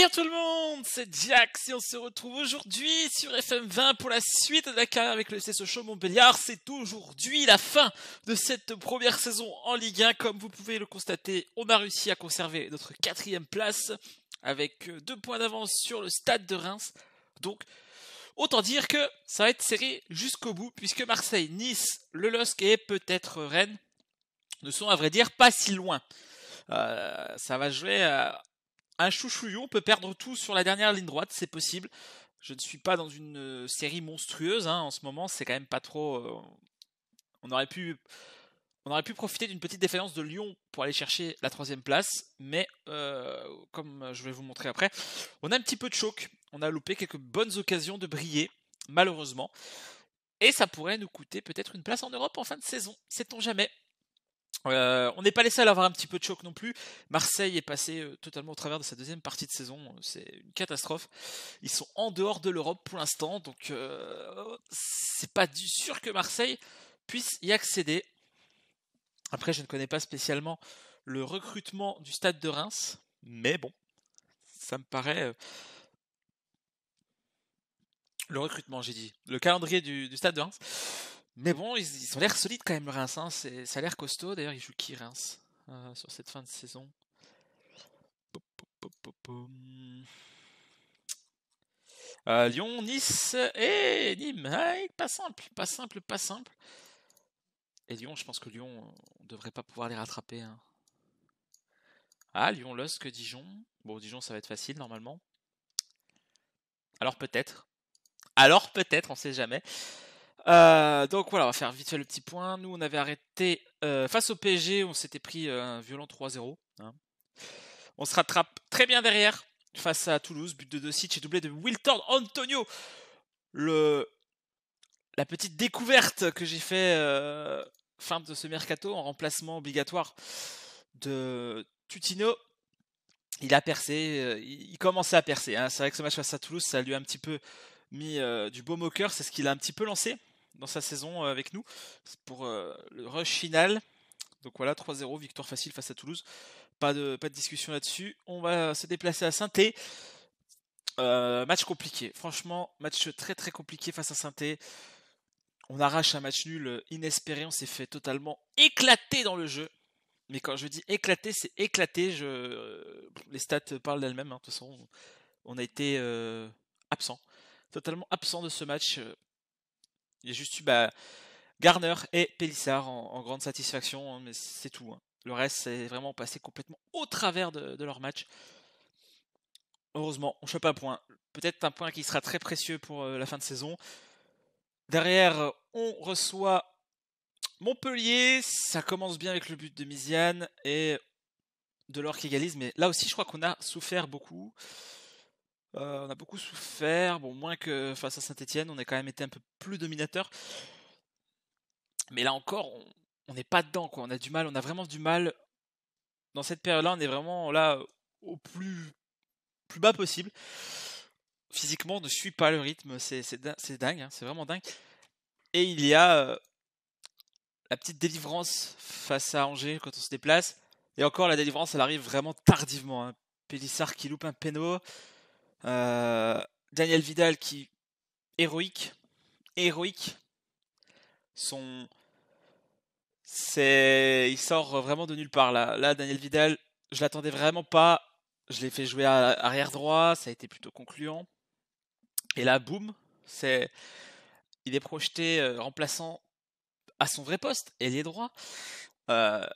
Salut tout le monde, c'est Jack et on se retrouve aujourd'hui sur FM20 pour la suite de la carrière avec le CSO Show Montbéliard. C'est aujourd'hui la fin de cette première saison en Ligue 1. Comme vous pouvez le constater, on a réussi à conserver notre quatrième place avec deux points d'avance sur le stade de Reims. Donc, autant dire que ça va être serré jusqu'au bout puisque Marseille, Nice, le LOSC et peut-être Rennes ne sont à vrai dire pas si loin. Euh, ça va jouer euh, un chouchouillon peut perdre tout sur la dernière ligne droite, c'est possible. Je ne suis pas dans une euh, série monstrueuse hein, en ce moment, c'est quand même pas trop. Euh, on aurait pu. On aurait pu profiter d'une petite défaillance de Lyon pour aller chercher la troisième place, mais euh, comme je vais vous montrer après, on a un petit peu de choc. On a loupé quelques bonnes occasions de briller, malheureusement. Et ça pourrait nous coûter peut-être une place en Europe en fin de saison, sait-on jamais. Euh, on n'est pas les seuls à avoir un petit peu de choc non plus. Marseille est passé euh, totalement au travers de sa deuxième partie de saison. Euh, c'est une catastrophe. Ils sont en dehors de l'Europe pour l'instant, donc c'est pas du sûr que Marseille puisse y accéder. Après, je ne connais pas spécialement le recrutement du stade de Reims, mais bon, ça me paraît. Le recrutement, j'ai dit. Le calendrier du stade de Reims mais bon, ils, ont l'air solides quand même, le Reims. Hein. Ça a l'air costaud. D'ailleurs, ils jouent qui, Reims, euh, sur cette fin de saison euh, Lyon, Nice et Nîmes. pas simple, pas simple, pas simple. Et Lyon, je pense que Lyon, on ne devrait pas pouvoir les rattraper. Hein. Ah, Lyon, Lusk, Dijon. Bon, Dijon, ça va être facile normalement. Alors peut-être. Alors peut-être, on sait jamais. Euh, donc voilà, on va faire vite fait le petit point. Nous, on avait arrêté euh, face au PSG, on s'était pris euh, un violent 3-0. Hein. On se rattrape très bien derrière face à Toulouse, but de sites et doublé de Wilton Antonio. Le la petite découverte que j'ai fait fin de ce mercato en remplacement obligatoire de Tutino. Il a percé, il commençait à percer. Hein. C'est vrai que ce match face à Toulouse, ça lui a un petit peu mis du baume au cœur, c'est ce qu'il a un petit peu lancé dans sa saison euh, avec nous pour euh, le rush final. Donc voilà, 3-0, victoire facile face à Toulouse. Pas de, pas de discussion là-dessus. On va se déplacer à saint euh, match compliqué. Franchement, match très très compliqué face à saint On arrache un match nul euh, inespéré. On s'est fait totalement éclater dans le jeu. Mais quand je dis éclater, c'est éclater. Je... Les stats parlent d'elles-mêmes. Hein. De toute façon, on a été absent. Totalement absent de ce match. Il y a juste eu bah, Garner et Pélissard en, grande satisfaction, hein, mais c'est tout. Hein. Le reste, c'est vraiment passé complètement au travers de, leur match. Heureusement, on chope un point. Peut-être un point qui sera très précieux pour euh, la fin de saison. Derrière, on reçoit Montpellier. Ça commence bien avec le but de Misiane et de l'or qui égalise. Mais là aussi, je crois qu'on a souffert beaucoup. Euh, on a beaucoup souffert, bon, moins que face à Saint-Etienne, on a quand même été un peu plus dominateur. Mais là encore, on n'est pas dedans, On a du mal, on a vraiment du mal. Dans cette période-là, on est vraiment là au plus, bas possible. Physiquement, on ne suit pas le rythme, c'est dingue, hein, c'est vraiment dingue. Et il y a euh, la petite délivrance face à Angers quand on se déplace. Et encore, la délivrance, elle arrive vraiment tardivement. Un hein. Pélissard qui loupe un péno. Euh, Daniel Vidal qui héroïque, héroïque. Son, c'est, il sort vraiment de nulle part là. Là, Daniel Vidal, je l'attendais vraiment pas. Je l'ai fait jouer à arrière droit, ça a été plutôt concluant. Et là, boum, c'est, il est projeté euh, remplaçant à son vrai poste, ailier droit. Euh,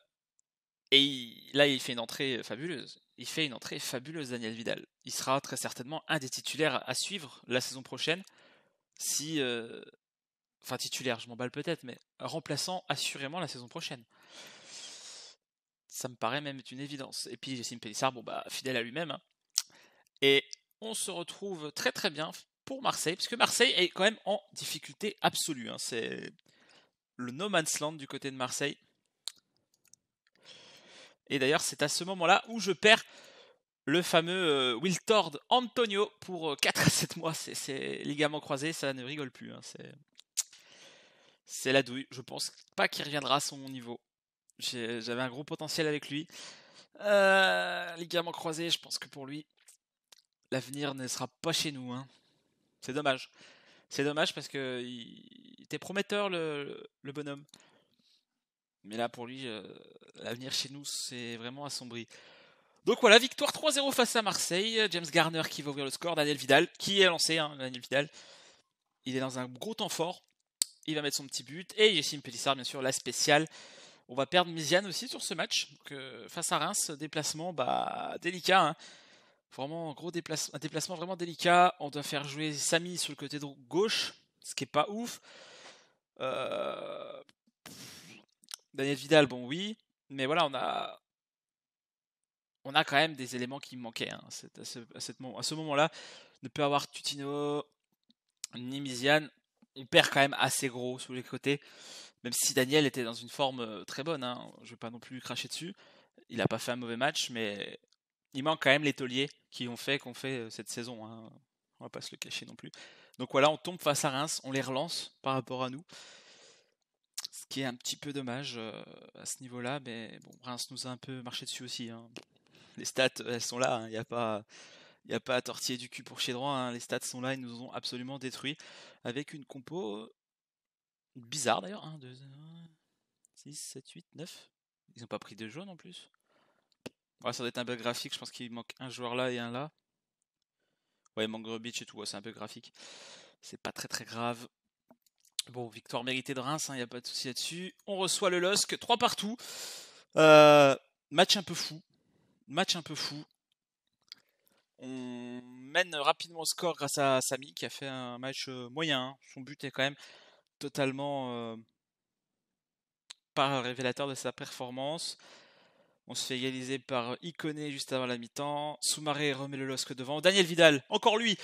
et là, il fait une entrée fabuleuse il fait une entrée fabuleuse, Daniel Vidal. Il sera très certainement un des titulaires à suivre la saison prochaine. Si. Euh, enfin, titulaire, je m'emballe peut-être, mais remplaçant assurément la saison prochaine. Ça me paraît même une évidence. Et puis, Jessime Pélissard, bon, bah, fidèle à lui-même. Hein. Et on se retrouve très très bien pour Marseille, puisque Marseille est quand même en difficulté absolue. Hein. C'est le no man's land du côté de Marseille. Et d'ailleurs, c'est à ce moment-là où je perds le fameux euh, Will Wiltord Antonio pour 4 euh, à 7 mois. C'est ligament croisé, ça ne rigole plus. Hein. c'est la douille. Je pense pas qu'il reviendra à son niveau. J'avais un gros potentiel avec lui. Euh, ligament croisé, je pense que pour lui, l'avenir ne sera pas chez nous. Hein. C'est dommage. C'est dommage parce que il, était prometteur le bonhomme. Mais là, pour lui, euh, l'avenir chez nous, c'est vraiment assombri. Donc voilà, victoire 3-0 face à Marseille. James Garner qui va ouvrir le score. Daniel Vidal, qui est lancé, hein, Daniel Vidal. Il est dans un gros temps fort. Il va mettre son petit but. Et Yassine Pellissard, bien sûr, la spéciale. On va perdre Misiane aussi sur ce match. face à Reims, déplacement bah, délicat. Hein. Vraiment gros déplace un déplacement vraiment délicat. On doit faire jouer Samy sur le côté gauche, ce qui est pas ouf. Euh... Daniel Vidal, bon oui, mais voilà, on a, on a quand même des éléments qui manquaient hein, à ce, moment-là. Ne peut avoir Tutino ni Miziane, on perd quand même assez gros sur les côtés, même si Daniel était dans une forme euh, très bonne, hein, je ne vais pas non plus cracher dessus. Il n'a pas fait un mauvais match, mais il manque quand même les tauliers qui ont fait qu'on fait euh, cette saison. On hein. On va pas se le cacher non plus. Donc voilà, on tombe face à Reims, on les relance par rapport à nous ce qui est un petit peu dommage euh, à ce niveau-là, mais bon, Reims nous a un peu marché dessus aussi. Hein. Les stats, euh, elles sont là, hein. il n'y a pas. Il a pas à tortiller du cul pour chez droit, hein. les stats sont là, ils nous ont absolument détruits. Avec une compo bizarre d'ailleurs, 1, 2, 6, 7, 8, 9. Ils n'ont pas pris de jaune en plus. Ouais, ça doit être un bug graphique, je pense qu'il manque un joueur là et un là. Ouais, il manque Grubitch et tout, c'est un peu graphique. C'est pas très très grave. Bon, victoire méritée de Reims, il hein, n'y a pas de souci là-dessus. On reçoit le LOSC, 3 partout. Euh, match un peu fou. Match un peu fou. On mène rapidement au score grâce à Samy qui a fait un match euh, moyen. Hein. Son but est quand même totalement euh, pas révélateur de sa performance. On se fait égaliser par Iconé juste avant la mi-temps. Soumaré remet le LOSC devant. Daniel Vidal, encore lui,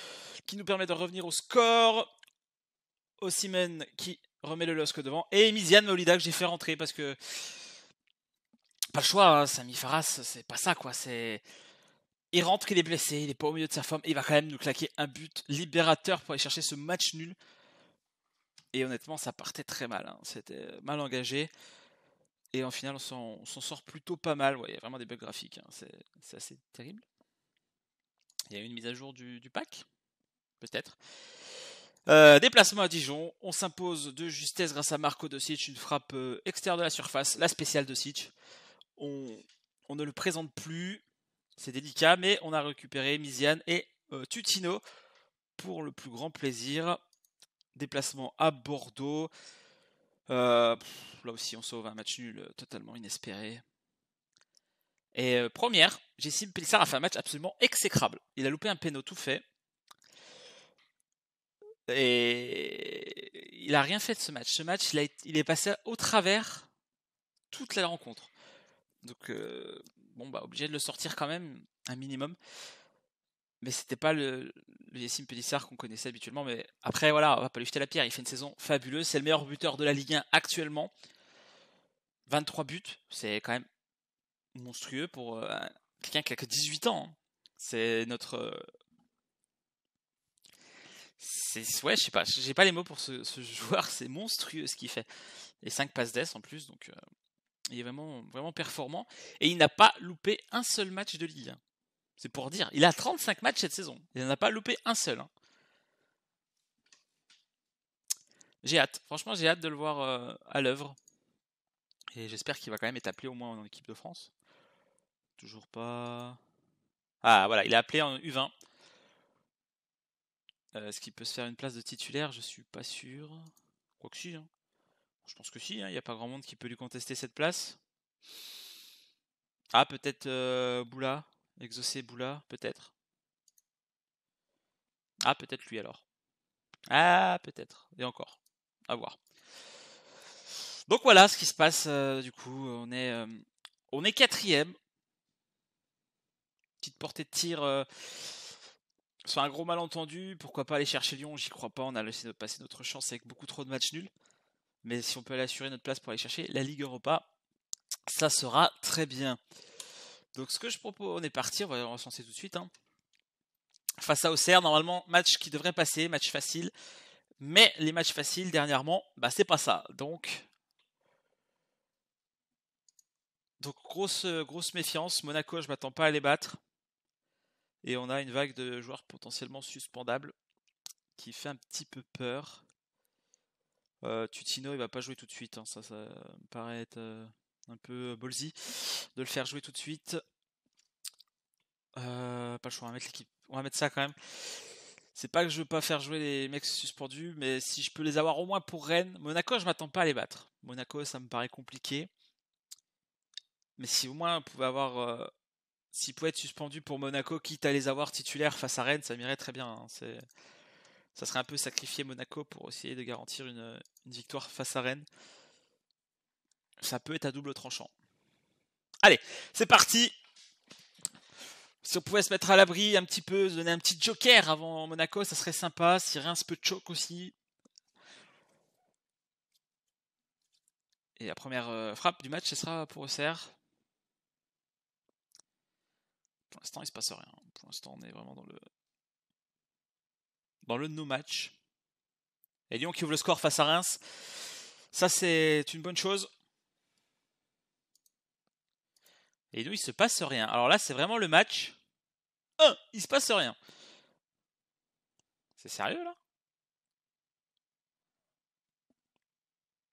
qui nous permet de revenir au score. Osimen qui remet le LOSC devant. Et Miziane Molida que j'ai fait rentrer parce que. Pas le choix, hein, Sami Faras, c'est pas ça quoi. C'est il rentre, il est blessé, il n'est pas au milieu de sa forme, et il va quand même nous claquer un but libérateur pour aller chercher ce match nul. Et honnêtement, ça partait très mal, hein. c'était mal engagé. Et en final, on s'en sort plutôt pas mal. Ouais, il y a vraiment des bugs graphiques, hein. c'est assez terrible. Il y a eu une mise à jour du pack, peut-être. Euh, déplacement à Dijon, on s'impose de justesse grâce à Marco de Sitch, une frappe euh, externe de la surface, la spéciale de Sitch. On, ne le présente plus, c'est délicat, mais on a récupéré Misiane et euh, Tutino pour le plus grand plaisir. Déplacement à Bordeaux. là aussi, on sauve un match nul totalement inespéré. Et première, Jessim Pilsar a fait un match absolument exécrable. Il a loupé un péno tout fait. Et il a rien fait de ce match. Ce match, il, est passé au travers toute la rencontre. Donc, euh, bon, bah, obligé de le sortir quand même, un minimum. Mais c'était pas le, Yassine Pédissard qu'on connaissait habituellement. Mais après, voilà, on va pas lui jeter la pierre. Il fait une saison fabuleuse. C'est le meilleur buteur de la Ligue 1 actuellement. 23 buts, c'est quand même monstrueux pour euh, quelqu'un qui a que 18 ans. Hein. C'est notre euh, c'est ouais, je sais pas, j'ai pas les mots pour ce, joueur, c'est monstrueux ce qu'il fait. Et 5 passes d'ess en plus, donc euh, il est vraiment vraiment performant et il n'a pas loupé un seul match de Ligue C'est pour dire, il a 35 matchs cette saison, il n'en a pas loupé un seul. Hein. J'ai hâte, franchement, j'ai hâte de le voir euh, à l'œuvre. Et j'espère qu'il va quand même être appelé au moins en équipe de France. Toujours pas. Ah voilà, il est appelé en U20 euh, est-ce qu'il peut se faire une place de titulaire Je suis pas sûr. Quoi que si. Hein. Je pense que si. Hein. Il n'y a pas grand monde qui peut lui contester cette place. Ah, peut-être euh, Boula. Exaucé Boula, peut-être. Ah, peut-être lui alors. Ah, peut-être. Et encore. À voir. Donc voilà ce qui se passe. Euh, du coup, on est, on est quatrième. Petite portée de tir c'est un gros malentendu, pourquoi pas aller chercher Lyon J'y crois pas, on a laissé passer notre chance avec beaucoup trop de matchs nuls. Mais si on peut aller assurer notre place pour aller chercher la Ligue Europa, ça sera très bien. Donc ce que je propose, on est parti, on va, recenser tout de suite. Hein. Face à Auxerre, normalement, match qui devrait passer, match facile. Mais les matchs faciles, dernièrement, bah c'est pas ça. Donc... Donc grosse, grosse méfiance, Monaco, je m'attends pas à les battre. Et on a une vague de joueurs potentiellement suspendables qui fait un petit peu peur. Euh, Tutino, il va pas jouer tout de suite. Hein. Ça, ça me paraît être euh, un peu euh, ballsy de le faire jouer tout de suite. pas le choix, on va mettre l'équipe. On va mettre ça quand même. C'est pas que je veux pas faire jouer les mecs suspendus, mais si je peux les avoir au moins pour Rennes. Monaco, je m'attends pas à les battre. Monaco, ça me paraît compliqué. Mais si au moins on pouvait avoir s'il pouvait être suspendu pour Monaco, quitte à les avoir titulaires face à Rennes, ça m'irait très bien. Hein. ça serait un peu sacrifier Monaco pour essayer de garantir une, victoire face à Rennes. Ça peut être à double tranchant. Allez, c'est parti Si on pouvait se mettre à l'abri un petit peu, se donner un petit joker avant Monaco, ça serait sympa. Si rien se peut choc aussi. Et la première euh, frappe du match, ce sera pour Auxerre. Pour l'instant, il se passe rien. Pour l'instant, on est vraiment dans le dans le no match. Et Lyon qui ouvre le score face à Reims. Ça, c'est une bonne chose. Et nous, il se passe rien. Alors là, c'est vraiment le match. Oh, il se passe rien. C'est sérieux là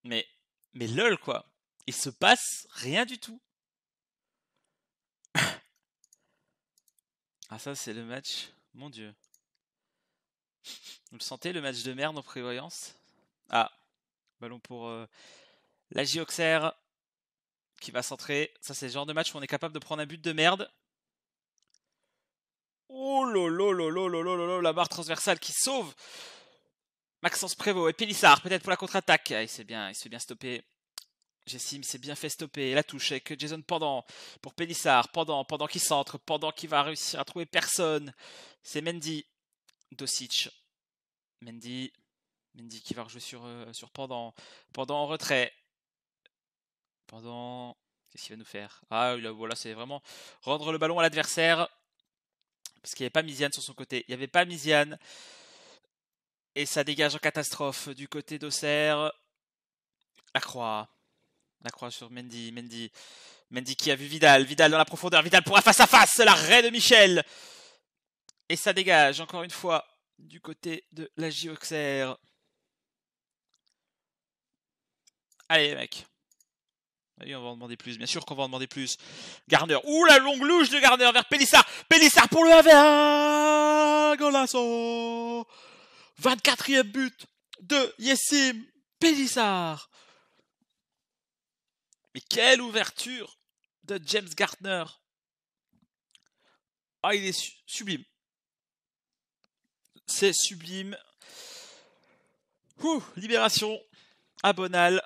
Mais mais lol quoi. Il se passe rien du tout. Ah ça c'est le match, mon dieu. Vous le sentez le match de merde en prévoyance Ah, ballon pour euh, la Gioxer qui va centrer. Ça c'est le genre de match où on est capable de prendre un but de merde. Oh lolo lolo la barre transversale qui sauve Maxence Prévost et Pélissard peut-être pour la contre-attaque. Ah, il bien, il s'est bien stoppé Jessim s'est bien fait stopper. La touche avec Jason pendant pour Pénissard. Pendant, pendant qu'il centre. Pendant qu'il va réussir à trouver personne. C'est Mendy. Dosic. Mendy. Mendy qui va rejouer sur, euh, sur pendant. Pendant en retrait. Pendant. Qu'est-ce qu'il va nous faire Ah, voilà, c'est vraiment rendre le ballon à l'adversaire. Parce qu'il n'y avait pas Misiane sur son côté. Il n'y avait pas Misiane. Et ça dégage en catastrophe du côté d'Auxerre. La croix. La croix sur Mendy, Mendy, Mendy qui a vu Vidal, Vidal dans la profondeur, Vidal pour un face à face, l'arrêt de Michel. Et ça dégage encore une fois du côté de la Gioxer. Allez, mec. Ah oui, on va en demander plus. Bien sûr qu'on va en demander plus. Garner. Ouh, la longue louche de Garner vers Pélissard. Pélissard pour le 1 Golasso 24e but de Yesim Pélissard quelle ouverture de James Gardner Ah, il est sublime. C'est sublime. libération à Bonal.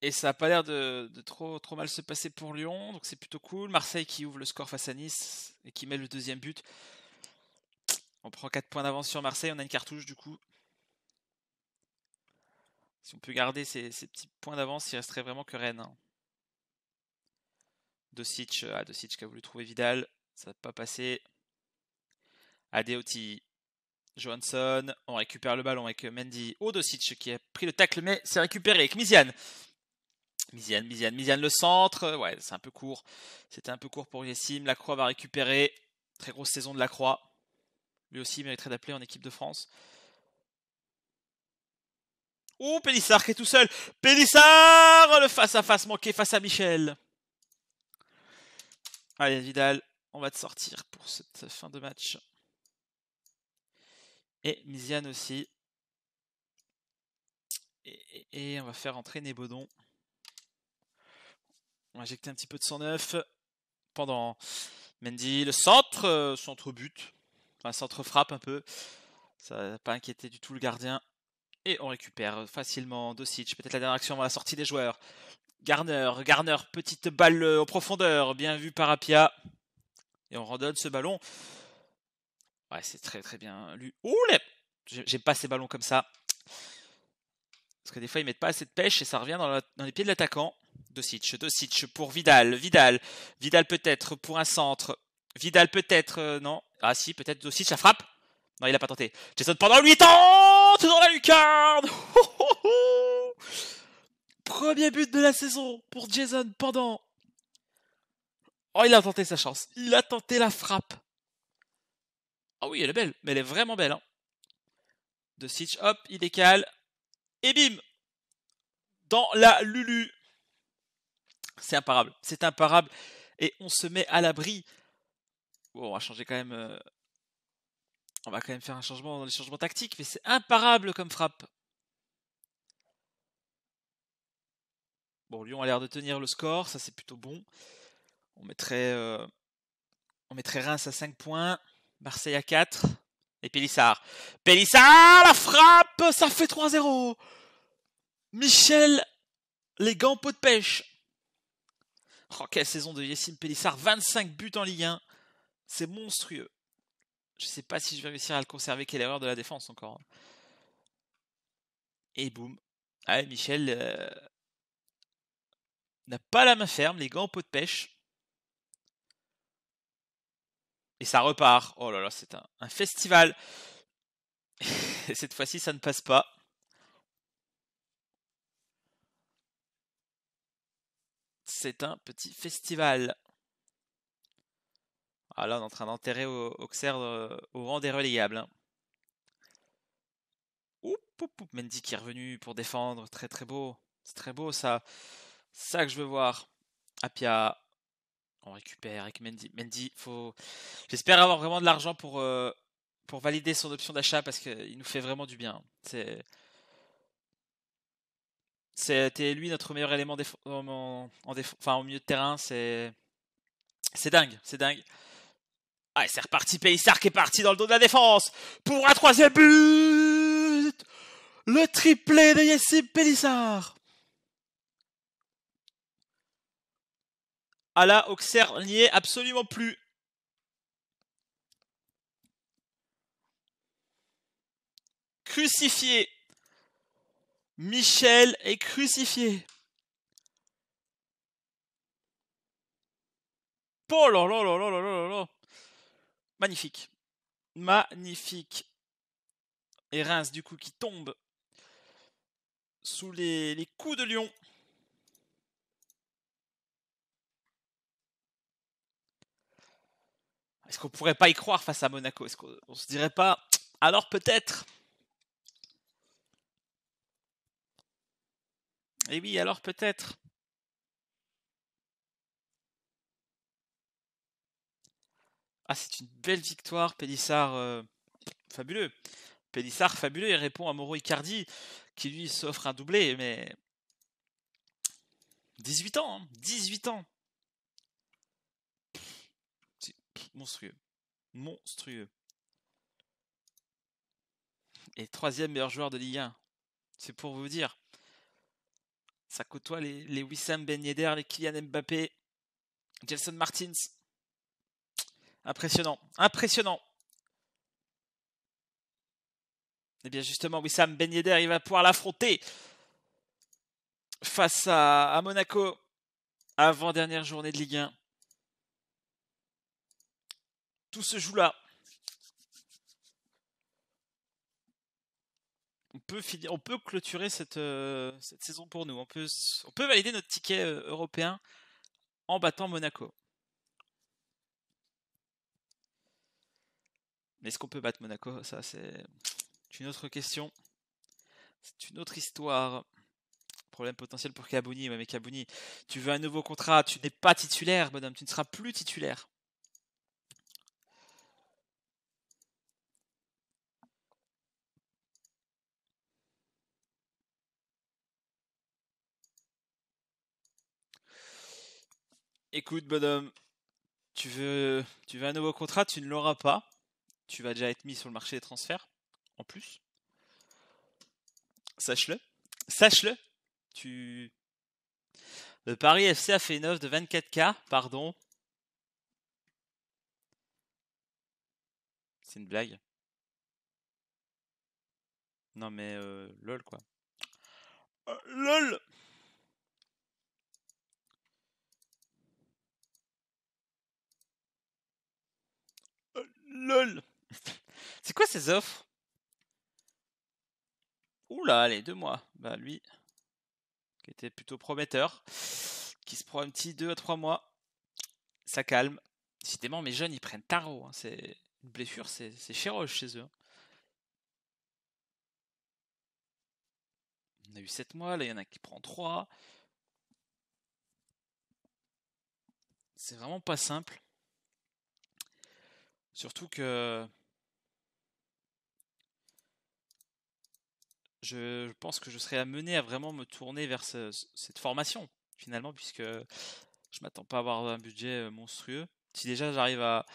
Et ça n'a pas l'air de, trop, trop mal se passer pour Lyon, donc c'est plutôt cool. Marseille qui ouvre le score face à Nice et qui met le deuxième but. On prend 4 points d'avance sur Marseille, on a une cartouche du coup si on peut garder ces, petits points d'avance, il resterait vraiment que Rennes. Hein. Dosic euh, ah, qui a voulu trouver Vidal, ça n'a pas passé. Adeoti, Johansson, on récupère le ballon avec Mendy. Oh, Dosic qui a pris le tacle, mais c'est récupéré avec Miziane. Miziane, Miziane, Miziane le centre. Ouais, c'est un peu court. C'était un peu court pour Yessim. Lacroix va récupérer. Très grosse saison de Lacroix. Lui aussi il mériterait d'appeler en équipe de France. Oh, Pélissard qui est tout seul. Pélissard Le face-à-face manqué face à Michel. Allez, Vidal, on va te sortir pour cette fin de match. Et Miziane aussi. Et, on va faire entrer Nebodon. On va injecter un petit peu de 109 pendant Mendy. Le centre, euh, centre but, enfin centre frappe un peu. Ça n'a pas inquiété du tout le gardien. Et on récupère euh, facilement Dosic. Peut-être la dernière action à la sortie des joueurs. Garner, Garner, petite balle euh, en profondeur. Bien vu par Apia. Et on redonne ce ballon. Ouais, c'est très très bien lu. Oulé j'ai pas ces ballons comme ça. Parce que des fois, ils mettent pas assez de pêche et ça revient dans, les pieds de l'attaquant. Dosic, Dosic pour Vidal, Vidal, Vidal peut-être pour un centre. Vidal peut-être, euh, non Ah si, peut-être Dosic, ça frappe non, il a pas tenté. Jason pendant lui ans dans la lucarne. Premier but de la saison pour Jason pendant. Oh, il a tenté sa chance. Il a tenté la frappe. Ah oui, elle est belle, mais elle est vraiment belle. Hein. De Sitch, hop, il décale. Et bim Dans la Lulu. C'est imparable. C'est imparable. Et on se met à l'abri. Bon, on va changer quand même euh, on va quand même faire un changement dans les changements tactiques, mais c'est imparable comme frappe. Bon, Lyon a l'air de tenir le score, ça c'est plutôt bon. On mettrait, euh, on mettrait Reims à 5 points, Marseille à 4, et Pélissard. Pélissard, la frappe, ça fait 3-0. Michel, les gants pot de pêche. Oh, quelle saison de Yessine Pélissard, 25 buts en Ligue 1. C'est monstrueux. Je sais pas si je vais réussir à le conserver. Quelle erreur de la défense encore. Hein. Et boum. Ah, Michel euh, n'a pas la main ferme, les gants en pot de pêche. Et ça repart. Oh là là, c'est un, festival. cette fois-ci, ça ne passe pas. C'est un petit festival. Ah là, on est en train d'enterrer Auxerre euh, au rang des relayables. Hein. Oup, Mendy qui est revenu pour défendre. Très très beau. C'est très beau ça. Ça que je veux voir. Apia. On récupère avec Mendy. Mendy, faut. J'espère avoir vraiment de l'argent pour, euh, pour valider son option d'achat parce qu'il nous fait vraiment du bien. C'est. C'était lui notre meilleur élément en, au milieu de terrain. C'est. C'est dingue, c'est dingue c'est reparti, Pélissard qui est parti dans le dos de la défense pour un troisième but Le triplé de Yassine Pélissard Alain Auxerre n'y est absolument plus. Crucifié. Michel est crucifié. Oh là là là là là là là Magnifique. Magnifique. Et Reims, du coup, qui tombe sous les, coups de Lyon. Est-ce qu'on pourrait pas y croire face à Monaco Est-ce qu'on se dirait pas alors peut-être Eh oui, alors peut-être. Ah, c'est une belle victoire, Pélissard euh, fabuleux. Pélissard fabuleux, il répond à Moro Icardi, qui lui s'offre un doublé, mais. 18 ans, hein 18 ans C'est monstrueux. Monstrueux. Et troisième meilleur joueur de Ligue 1. C'est pour vous dire. Ça côtoie les, les Wissam Ben Yedder, les Kylian Mbappé, Jelson Martins. Impressionnant, impressionnant. Et eh bien justement, Wissam Ben Yedder, il va pouvoir l'affronter face à, Monaco avant dernière journée de Ligue 1. Tout se joue là. On peut, on peut clôturer cette, euh, cette saison pour nous. On peut, on peut valider notre ticket euh, européen en battant Monaco. Mais est-ce qu'on peut battre Monaco Ça, c'est une autre question. C'est une autre histoire. Problème potentiel pour Kabouni. mais Kabouni, tu veux un nouveau contrat, tu n'es pas titulaire, bonhomme. tu ne seras plus titulaire. Écoute, bonhomme, tu veux, tu veux un nouveau contrat, tu ne l'auras pas tu vas déjà être mis sur le marché des transferts, en plus. Sache-le. Sache-le. Tu... Le Paris FC a fait une offre de 24K, pardon. C'est une blague. Non mais euh, lol quoi. Euh, lol euh, Lol C'est quoi ces offres Oula, allez, deux mois. Bah lui, qui était plutôt prometteur, qui se prend un petit 2 à 3 mois. Ça calme. Décidément, mes jeunes, ils prennent tarot. Hein. C'est une blessure, c'est chéroche chez eux. Hein. On a eu 7 mois, là il y en a qui prend 3. C'est vraiment pas simple. Surtout que je pense que je serais amené à vraiment me tourner vers cette formation, finalement, puisque je m'attends pas à avoir un budget euh, monstrueux. Si déjà j'arrive à.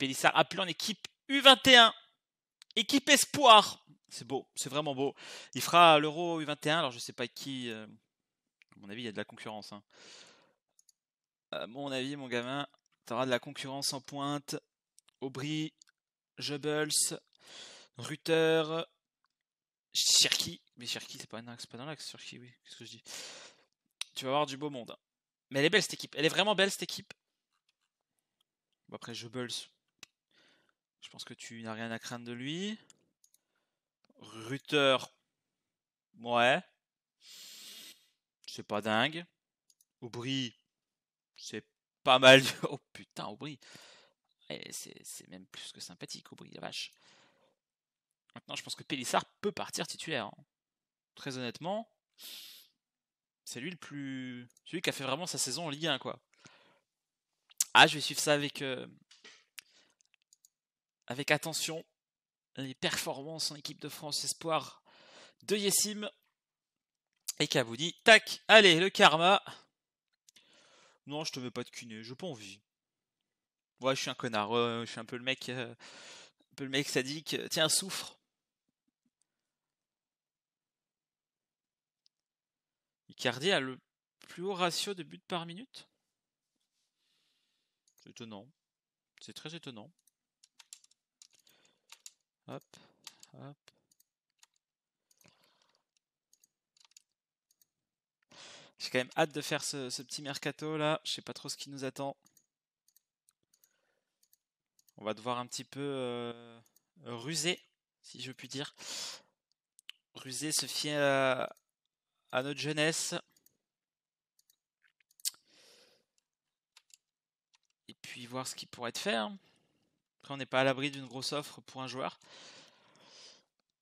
Les ça, appelé en équipe U21, équipe espoir. C'est beau, c'est vraiment beau. Il fera l'Euro U21, alors je sais pas qui. A euh, mon avis, il y a de la concurrence. A hein. mon avis, mon gamin, auras de la concurrence en pointe. Aubry, Jubbles, Rutter, Cherki. Mais Cherki, c'est pas, un axe, pas dans l'axe. Cherki, oui. Qu'est-ce que je dis Tu vas avoir du beau monde. Mais elle est belle cette équipe. Elle est vraiment belle cette équipe. Bon, après, Jebels. Je pense que tu n'as rien à craindre de lui. Rutter. Ouais. C'est pas dingue. Aubry. C'est pas mal. Oh putain, Aubry. Eh, c'est même plus que sympathique, Aubry, la vache. Maintenant, je pense que Pélissard peut partir titulaire. Hein. Très honnêtement, c'est lui le plus. celui qui a fait vraiment sa saison en Ligue 1, quoi. Ah, je vais suivre ça avec. Euh, avec attention. Les performances en équipe de France Espoir de Yesim Et Kaboudi. Tac Allez, le karma Non, je te veux pas de cuné, je pas envie. Ouais, je suis un connard, euh, je suis un peu le mec. Euh, un peu le mec sadique. Tiens, souffre Cardi a le plus haut ratio de buts par minute. C'est étonnant. C'est très étonnant. Hop, hop. J'ai quand même hâte de faire ce, petit mercato là. Je sais pas trop ce qui nous attend. On va devoir un petit peu euh, ruser, si je puis dire. Ruser se fier à, à notre jeunesse. Et puis voir ce qui pourrait être faire hein. on n'est pas à l'abri d'une grosse offre pour un joueur.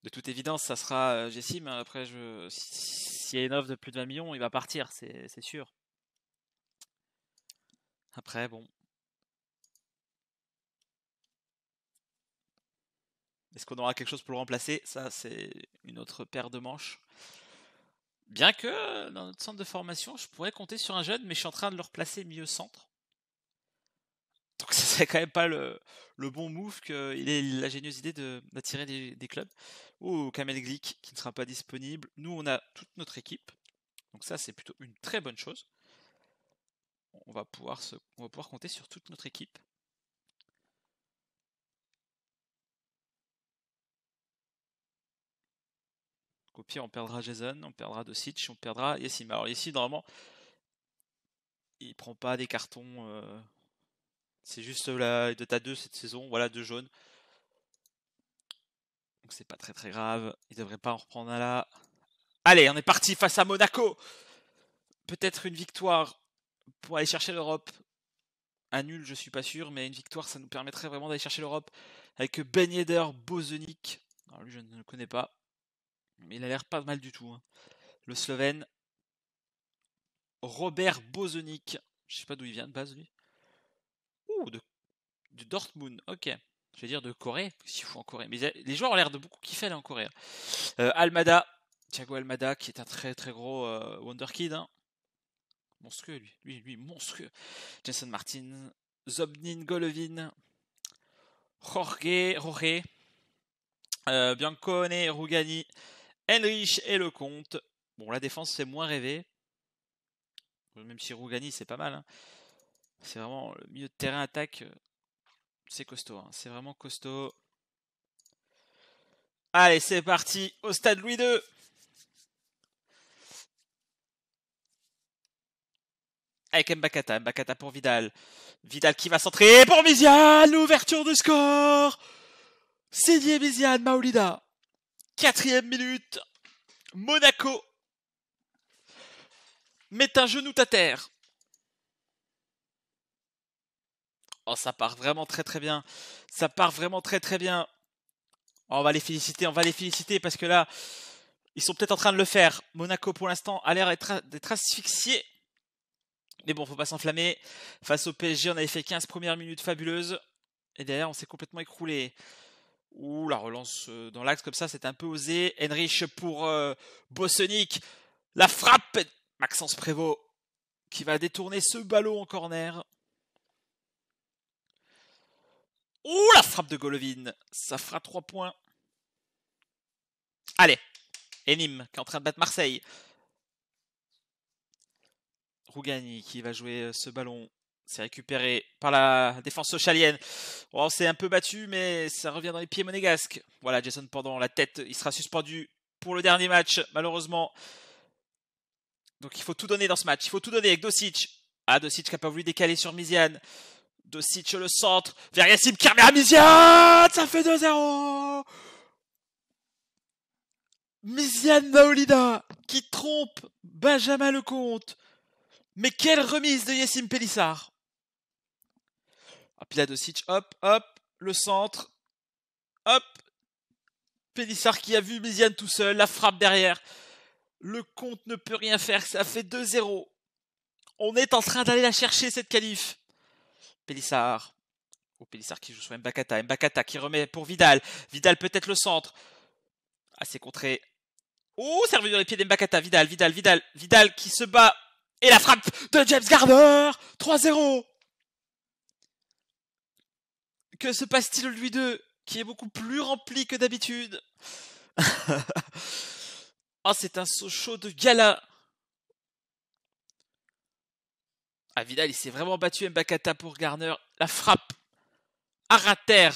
De toute évidence, ça sera euh, mais Après, je... s'il y a une offre de plus de 20 millions, il va partir, c'est sûr. Après, bon. Est-ce qu'on aura quelque chose pour le remplacer Ça, c'est une autre paire de manches. Bien que euh, dans notre centre de formation, je pourrais compter sur un jeune, mais je suis en train de le replacer mieux centre. Donc ce serait quand même pas le, bon move qu'il ait génieuse idée d'attirer des, des, clubs. Ou oh, Kamel Glick qui ne sera pas disponible. Nous, on a toute notre équipe. Donc ça, c'est plutôt une très bonne chose. on va pouvoir compter sur toute notre équipe. Au on perdra Jason, on perdra Dosic, on perdra Yassim. Alors ici normalement, il prend pas des cartons. Euh, c'est juste la de ta 2 cette saison, voilà, deux jaunes. Donc c'est pas très très grave. Il devrait pas en reprendre un là. Allez, on est parti face à Monaco. Peut-être une victoire pour aller chercher l'Europe. Un nul, je suis pas sûr, mais une victoire, ça nous permettrait vraiment d'aller chercher l'Europe avec Ben Yedder, Bozenic. Alors lui, je ne le connais pas mais il a l'air pas mal du tout. Hein. Le Slovène Robert Bozonic. Je sais pas d'où il vient de base, lui. Ouh, de, Dortmund, ok. Je vais dire de Corée, s'il faut en Corée. Mais euh, les joueurs ont l'air de beaucoup kiffer là en Corée. Hein. Euh, Almada, Thiago Almada, qui est un très très gros euh, Wonder wonderkid. Hein. Monstrueux, lui. Lui, lui, monstrueux. Jason Martin, Zobnin Golovin, Jorge, Biancone, Rugani, Henrich et le Comte. Bon, la défense c'est moins rêvé. Euh, même si Rougani, c'est pas mal. Hein. C'est vraiment le milieu de terrain attaque. Euh, c'est costaud. Hein. C'est vraiment costaud. Allez, c'est parti au stade Louis II. Avec Mbakata, Mbakata pour Vidal. Vidal qui va centrer pour Miziane, l'ouverture du score. Signé Miziane, Maolida. Quatrième minute, Monaco met un genou à terre. Oh, ça part vraiment très très bien. Ça part vraiment très très bien. Oh, on va les féliciter, on va les féliciter parce que là, ils sont peut-être en train de le faire. Monaco, pour l'instant, a l'air d'être asphyxié. Mais bon, faut pas s'enflammer. Face au PSG, on avait fait 15 premières minutes fabuleuses. Et derrière, on s'est complètement écroulé. Ouh, la relance euh, dans l'axe comme ça, c'est un peu osé. Henrich pour euh, La frappe Maxence Prévost qui va détourner ce ballon en corner. Ouh, la frappe de Golovin Ça fera 3 points. Allez Enim, qui est en train de battre Marseille. Rougani qui va jouer euh, ce ballon c'est récupéré par la défense socialienne. on un peu battu, mais ça revient dans les pieds monégasques. Voilà, Jason pendant la tête, il sera suspendu pour le dernier match, malheureusement. Donc il faut tout donner dans ce match. Il faut tout donner avec Dosic. Ah, Dosic qui n'a pas voulu décaler sur Mizian. Dosic le centre. vers Yassine remet à Ça fait 2-0 Mizian Naolida qui trompe Benjamin Lecomte. Mais quelle remise de Yassine Pélissard ah, Sitch, hop, hop, le centre, hop, Pélissard qui a vu miziane tout seul, la frappe derrière. Le compte ne peut rien faire, ça fait 2-0. On est en train d'aller la chercher cette qualif. Pélissard. Oh, Pélissard qui joue sur Mbakata. Mbakata qui remet pour Vidal. Vidal peut-être le centre. Assez ah, contré. Oh, c'est dans les pieds d'Mbakata. Vidal, Vidal, Vidal. Vidal qui se bat. Et la frappe de James Garner 3-0 que se passe-t-il lui 2 qui est beaucoup plus rempli que d'habitude Ah, oh, c'est un chaud de gala Ah, Vidal, il s'est vraiment battu Mbakata pour Garner. La frappe arrêtez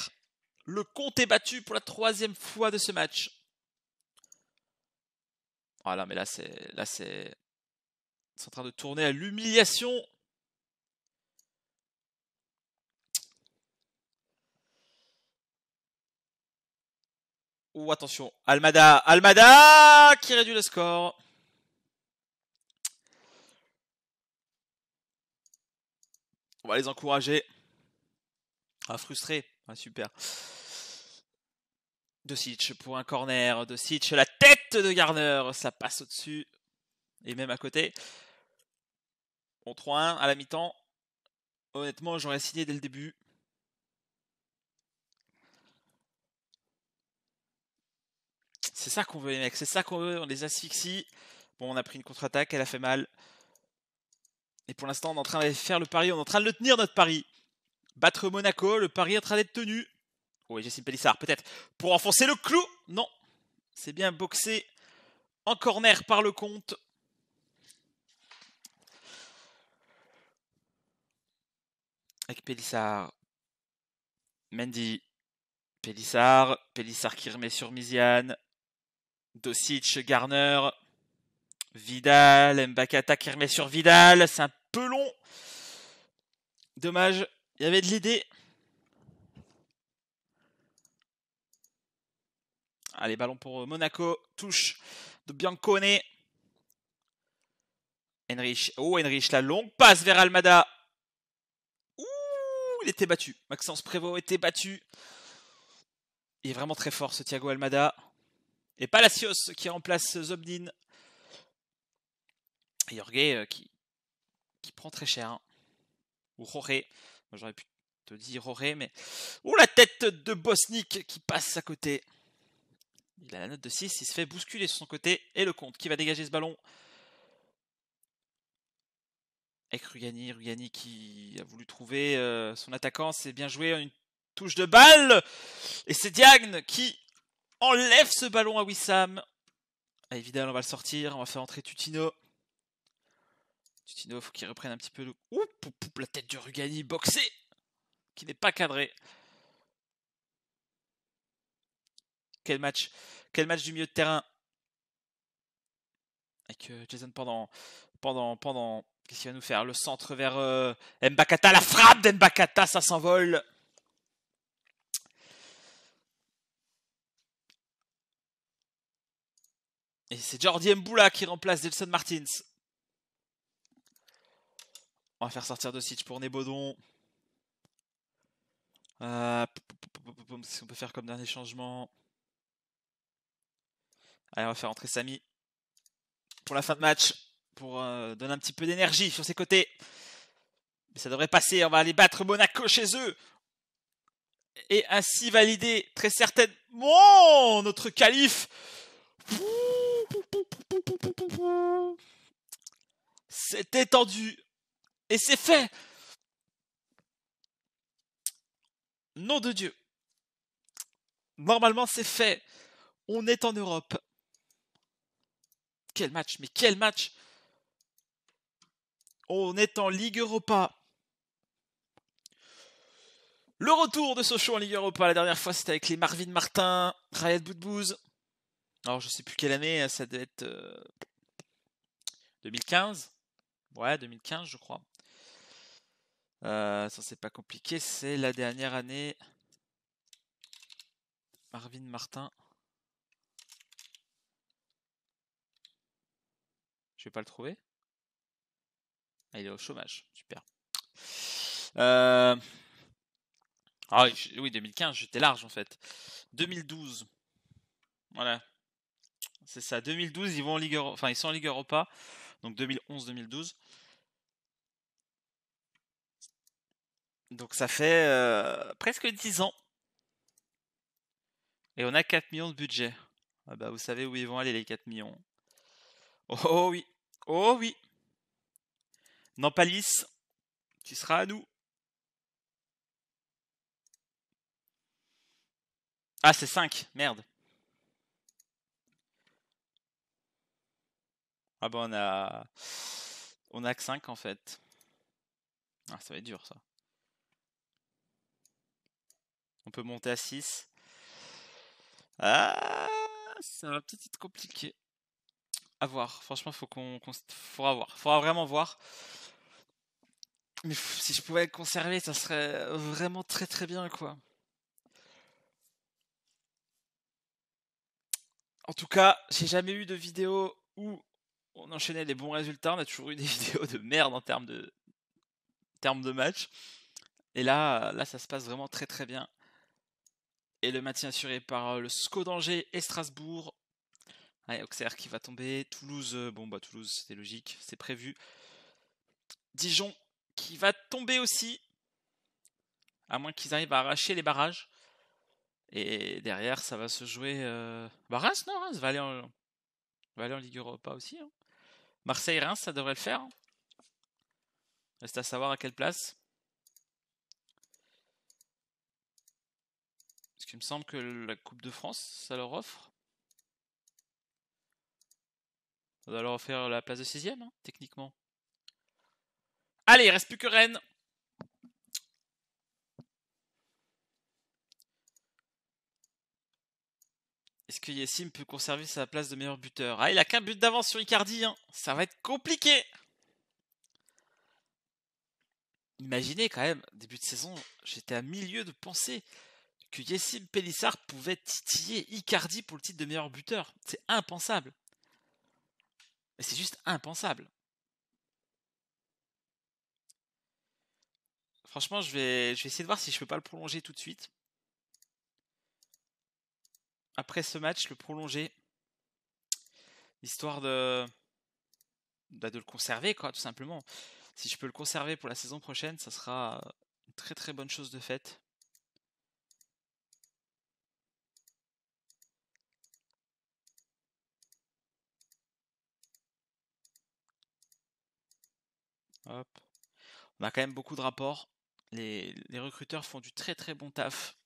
Le compte est battu pour la troisième fois de ce match. Voilà, ah, mais là, c'est. Là, c'est. C'est en train de tourner à l'humiliation. Oh attention, Almada, Almada qui réduit le score. On va les encourager. Ah, frustré. Ah, super. De Sitch pour un corner. De Sitch, la tête de Garner. Ça passe au-dessus. Et même à côté. On 3-1 à la mi-temps. Honnêtement, j'aurais signé dès le début. C'est ça qu'on veut, les mecs. C'est ça qu'on veut. On les asphyxie. Bon, on a pris une contre-attaque. Elle a fait mal. Et pour l'instant, on est en train de faire le pari. On est en train de le tenir, notre pari. Battre Monaco. Le pari est en train d'être tenu. Oui, Jesse Pellissard, peut-être. Pour enfoncer le clou. Non. C'est bien boxé. En corner par le compte. Avec Pellissard. Mendy. Pellissard. Pélissard qui remet sur Misiane. Dosic, Garner, Vidal, Mbakata qui remet sur Vidal. C'est un peu long. Dommage, il y avait de l'idée. Allez, ballon pour Monaco. Touche de Biancone. Enrich. Oh, Enrich, la longue passe vers Almada. Ouh, il était battu. Maxence Prévost était battu. Il est vraiment très fort ce Thiago Almada. Et Palacios qui remplace Zobdin. Et Jorge euh, qui, qui prend très cher. Hein. Ou Roré. J'aurais pu te dire Roré, mais. ou oh, la tête de Bosnik qui passe à côté. Il a la note de 6, il se fait bousculer sur son côté. Et le compte qui va dégager ce ballon. Avec Rugani, Rugani qui a voulu trouver euh, son attaquant, c'est bien joué, une touche de balle. Et c'est Diagne qui enlève ce ballon à Wissam. Ah, évidemment, on va le sortir. On va faire entrer Tutino. Tutino, faut qu'il reprenne un petit peu Ouh, la tête de Rugani boxé Qui n'est pas cadré. Quel match Quel match du milieu de terrain Avec euh, Jason pendant... Pendant... pendant Qu'est-ce qu'il va nous faire Le centre vers euh, Mbakata. La frappe d'Mbakata, ça s'envole Et c'est Jordi Mboula qui remplace Delson Martins. On va faire sortir de Sitch pour Nebodon. Euh, ce qu'on peut faire comme dernier changement. Allez, on va faire entrer Samy pour la fin de match, pour euh, donner un petit peu d'énergie sur ses côtés. Mais ça devrait passer, on va aller battre Monaco chez eux. Et ainsi valider très certainement notre calife. C'est étendu et c'est fait. Nom de Dieu. Normalement, c'est fait. On est en Europe. Quel match, mais quel match On est en Ligue Europa. Le retour de Sochaux en Ligue Europa, la dernière fois c'était avec les Marvin Martin, Rayet Boudbouz, alors, je sais plus quelle année, ça doit être 2015. Euh, ouais, 2015, je crois. Euh, ça, c'est pas compliqué. C'est la dernière année. Marvin Martin. Je vais pas le trouver. Ah, il est au chômage. Super. Euh, ah, oui, 2015, j'étais large en fait. 2012. Voilà. C'est ça, 2012, ils vont en Ligue enfin ils sont en Ligue Europa, donc 2011-2012. Donc ça fait euh, presque 10 ans. Et on a 4 millions de budget. Ah bah, vous savez où ils vont aller les 4 millions. Oh, oh oui, oh oui. Nampalis, tu seras à nous. Ah c'est 5, merde. Ah bah on a... On a que 5 en fait. Ah ça va être dur ça. On peut monter à 6. Ah c'est un petit peu compliqué. A voir. Franchement, faut qu'on, qu'on faudra voir. Faudra vraiment voir. Mais si je pouvais conserver, ça serait vraiment très très bien quoi. En tout cas, j'ai jamais eu de vidéo où on enchaînait les bons résultats, on a toujours eu des vidéos de merde en termes de, de match. Et là, là, ça se passe vraiment très très bien. Et le maintien assuré par euh, le SCO d'Angers et Strasbourg. Auxerre qui va tomber. Toulouse, euh, bon bah Toulouse c'était logique, c'est prévu. Dijon qui va tomber aussi. À moins qu'ils arrivent à arracher les barrages. Et derrière, ça va se jouer. Euh... Bah non, Reims va aller en, Ligue Europa aussi. Hein. Marseille-Reims, ça devrait le faire. Reste à savoir à quelle place. Parce qu'il me semble que la Coupe de France, ça leur offre. Ça doit leur offrir la place de sixième, ème hein, techniquement. Allez, il reste plus que Rennes. Est-ce que Yessim peut conserver sa place de meilleur buteur Ah, il a qu'un but d'avance sur Icardi, hein. ça va être compliqué Imaginez quand même, début de saison, j'étais à milieu de penser que Yessim Pellissard pouvait titiller Icardi pour le titre de meilleur buteur. C'est impensable. Mais c'est juste impensable. Franchement, je vais, je vais essayer de voir si je peux pas le prolonger tout de suite après ce match, le prolonger, histoire de, bah, de le conserver, quoi, tout simplement. Si je peux le conserver pour la saison prochaine, ça sera une très très bonne chose de faite. On a quand même beaucoup de rapports. Les, les recruteurs font du très très bon taf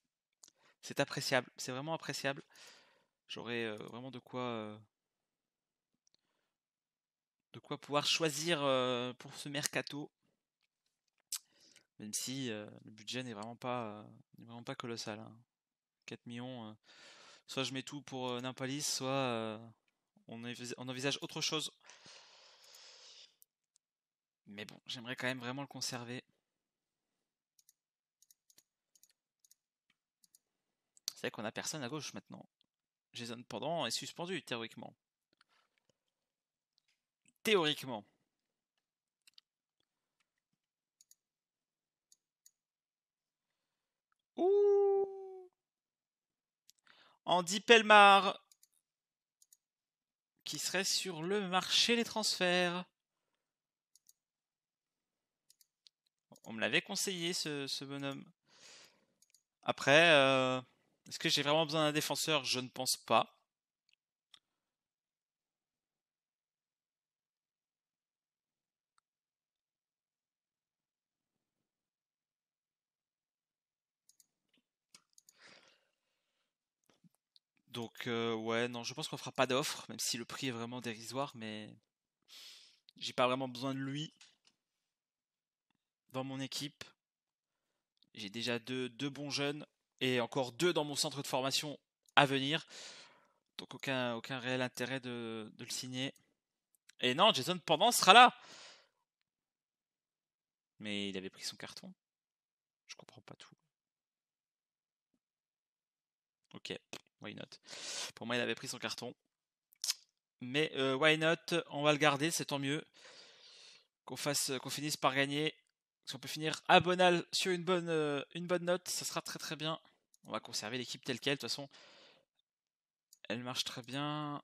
c'est appréciable, c'est vraiment appréciable. J'aurais vraiment de quoi, de quoi pouvoir choisir pour ce mercato, même si le budget n'est vraiment pas, vraiment pas colossal. 4 hein. millions, soit je mets tout pour Nimpalis, soit on, on envisage autre chose. Mais bon, j'aimerais quand même vraiment le conserver. C'est qu'on a personne à gauche maintenant. Jason Pendant est suspendu théoriquement. Théoriquement. Ouh Andy Pelmar qui serait sur le marché des transferts. On me l'avait conseillé ce, bonhomme. Après, euh, est-ce que j'ai vraiment besoin d'un défenseur Je ne pense pas. Donc euh, ouais, non, je pense qu'on fera pas d'offre, même si le prix est vraiment dérisoire, mais j'ai pas vraiment besoin de lui dans mon équipe. J'ai déjà deux, deux bons jeunes et encore deux dans mon centre de formation à venir. Donc aucun, aucun réel intérêt de, le signer. Et non, Jason Pendant sera là. Mais il avait pris son carton. Je comprends pas tout. Ok, why not. Pour moi, il avait pris son carton. Mais euh, why not, on va le garder, c'est tant mieux. Qu'on fasse, qu'on finisse par gagner. Si on peut finir à Bonal sur une bonne, euh, une bonne note, ça sera très très bien on va conserver l'équipe telle qu'elle. De toute façon, elle marche très bien.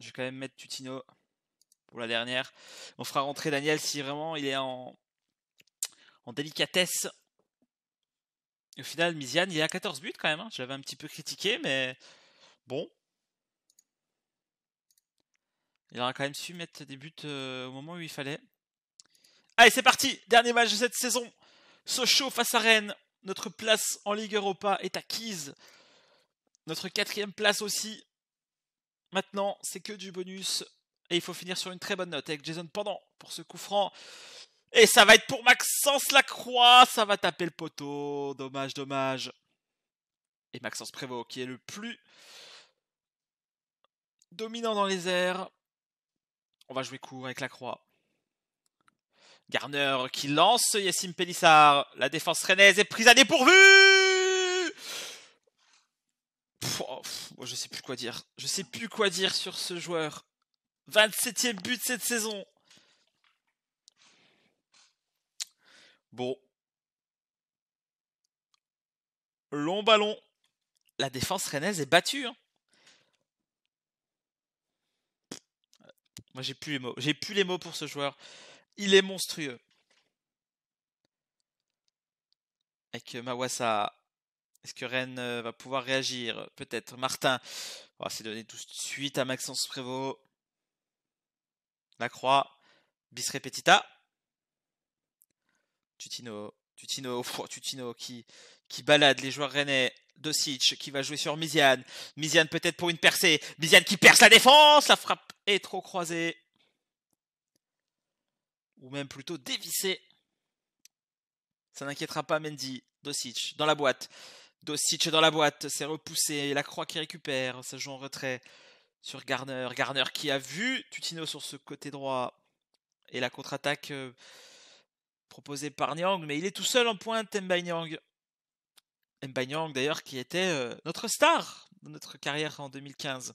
Je vais quand même mettre Tutino pour la dernière. On fera rentrer Daniel si vraiment il est en, en délicatesse. au final, Miziane, il a 14 buts quand même. Hein. Je J'avais un petit peu critiqué, mais bon. Il aura quand même su mettre des buts euh, au moment où il fallait. Allez, c'est parti Dernier match de cette saison. Sochaux face à Rennes. Notre place en Ligue Europa est acquise. Notre quatrième place aussi. Maintenant, c'est que du bonus. Et il faut finir sur une très bonne note avec Jason Pendant pour ce coup franc. Et ça va être pour Maxence Lacroix. Ça va taper le poteau. Dommage, dommage. Et Maxence Prévost qui est le plus dominant dans les airs. On va jouer court avec Lacroix. Garner qui lance Yassim Pélissard. La défense rennaise est prise à dépourvu oh, Je sais plus quoi dire. Je sais plus quoi dire sur ce joueur. 27e but de cette saison. Bon. Long ballon. La défense rennaise est battue. Hein. Moi j'ai plus les mots. J'ai plus les mots pour ce joueur il est monstrueux. Avec Mawasa. est-ce que Rennes euh, va pouvoir réagir Peut-être. Martin, voici oh, donné tout de suite à Maxence Prévost. croix. bis repetita. Tutino, Tutino, oh, Tutino qui, qui balade les joueurs rennais. Dosic qui va jouer sur Miziane. Miziane peut-être pour une percée. Miziane qui perce la défense. La frappe est trop croisée ou même plutôt dévissé. Ça n'inquiétera pas Mendy. Dosic dans la boîte. Dosic dans la boîte. C'est repoussé. La croix qui récupère. Ça joue en retrait sur Garner. Garner qui a vu Tutino sur ce côté droit. Et la contre-attaque euh, proposée par Nyang. Mais il est tout seul en pointe, Mbai Nyang. Mbai Nyang d'ailleurs qui était euh, notre star de notre carrière en 2015.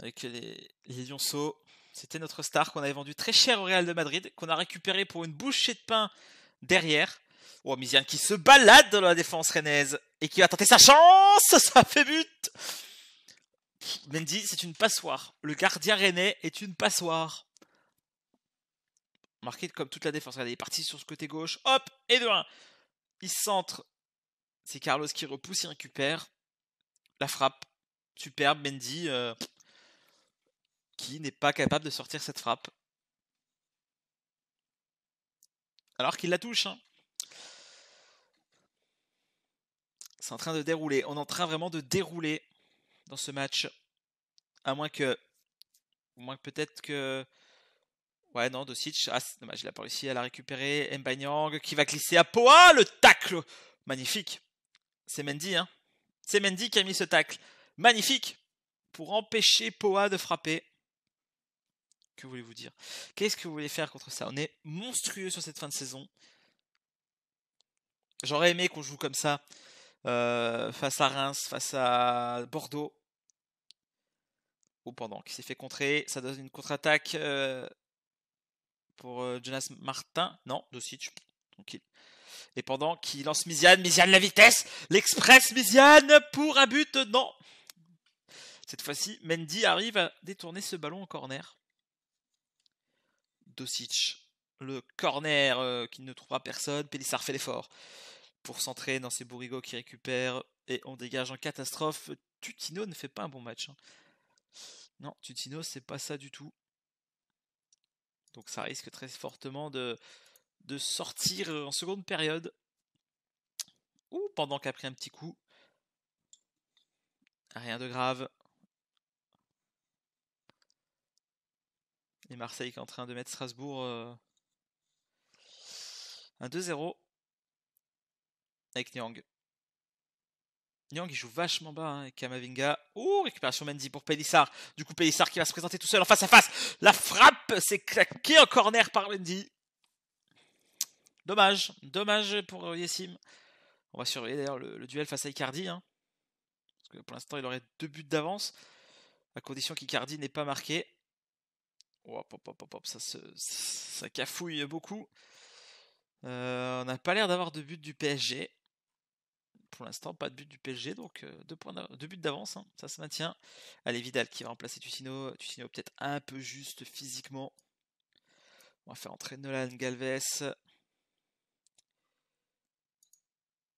Avec les, les lionceaux c'était notre star qu'on avait vendu très cher au Real de Madrid, qu'on a récupéré pour une bouchée de pain derrière. Oh, Mizian qui se balade dans la défense rennaise et qui va tenter sa chance Ça fait but Mendy, c'est une passoire. Le gardien rennais est une passoire. Marqué comme toute la défense. Regardez, il est parti sur ce côté gauche. Hop Et de 1 Il centre. C'est Carlos qui repousse, il récupère. La frappe. Superbe, Mendy. Euh, qui n'est pas capable de sortir cette frappe. Alors qu'il la touche. Hein. C'est en train de dérouler. On est en train vraiment de dérouler dans ce match. À moins que. Au moins peut-être que. Ouais, non, Dosic. Ah, c'est dommage, il n'a pas réussi à la récupérer. Mbanyang qui va glisser à Poa. Le tacle Magnifique. C'est Mendy, hein. C'est Mendy qui a mis ce tacle. Magnifique. Pour empêcher Poa de frapper que voulez-vous dire Qu'est-ce que vous voulez faire contre ça On est monstrueux sur cette fin de saison. J'aurais aimé qu'on joue comme ça euh, face à Reims, face à Bordeaux. Ou pendant, qu'il s'est fait contrer. Ça donne une contre-attaque euh, pour euh, Jonas Martin. Non, Dosic, tranquille. Et pendant, qu'il lance Miziane. Miziane, la vitesse L'express Miziane pour un but Non cette fois-ci, Mendy arrive à détourner ce ballon en corner. Dosic. Le corner euh, qui ne trouvera personne. Pélissard fait l'effort pour centrer dans ses bourrigos qui récupèrent Et on dégage en catastrophe. Tutino ne fait pas un bon match. Hein. Non, Tutino, c'est pas ça du tout. Donc ça risque très fortement de, de sortir euh, en seconde période. Ou pendant qu'après un petit coup. Rien de grave. Et Marseille qui est en train de mettre Strasbourg 1 euh, 2-0 avec Nyang. Nyang il joue vachement bas avec hein, Kamavinga. Ouh récupération Mendy pour Pélissard. Du coup, Pélissard qui va se présenter tout seul en face à face. La frappe, c'est claqué en corner par Mendy. Dommage, dommage pour Yesim On va surveiller d'ailleurs le, duel face à Icardi. Hein. Parce que pour l'instant, il aurait deux buts d'avance, à condition qu'Icardi n'ait pas marqué. Hop, hop, hop, ça, se, ça cafouille beaucoup. Euh, on n'a pas l'air d'avoir de but du PSG. Pour l'instant, pas de but du PSG, donc euh, deux, points buts d'avance, hein, ça se maintient. Allez, Vidal qui va remplacer Tussino Tucino peut-être un peu juste physiquement. On va faire entrer Nolan Galvez.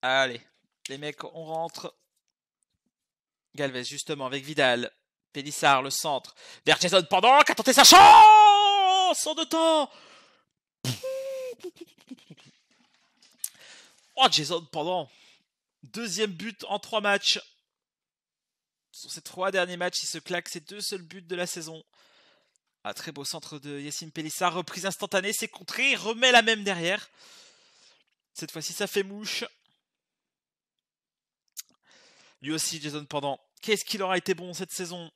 Allez, les mecs, on rentre. Galvez justement avec Vidal. Pélissard, le centre, vers Jason pendant qu'a tenté sa chance en deux temps Oh, Jason pendant Deuxième but en trois matchs. Sur ces trois derniers matchs, il se claque ses deux seuls buts de la saison. Un très beau centre de Yassine Pélissard, reprise instantanée, c'est contré, remet la même derrière. Cette fois-ci, ça fait mouche. Lui aussi, Jason Pendant. Qu'est-ce qu'il aura été bon cette saison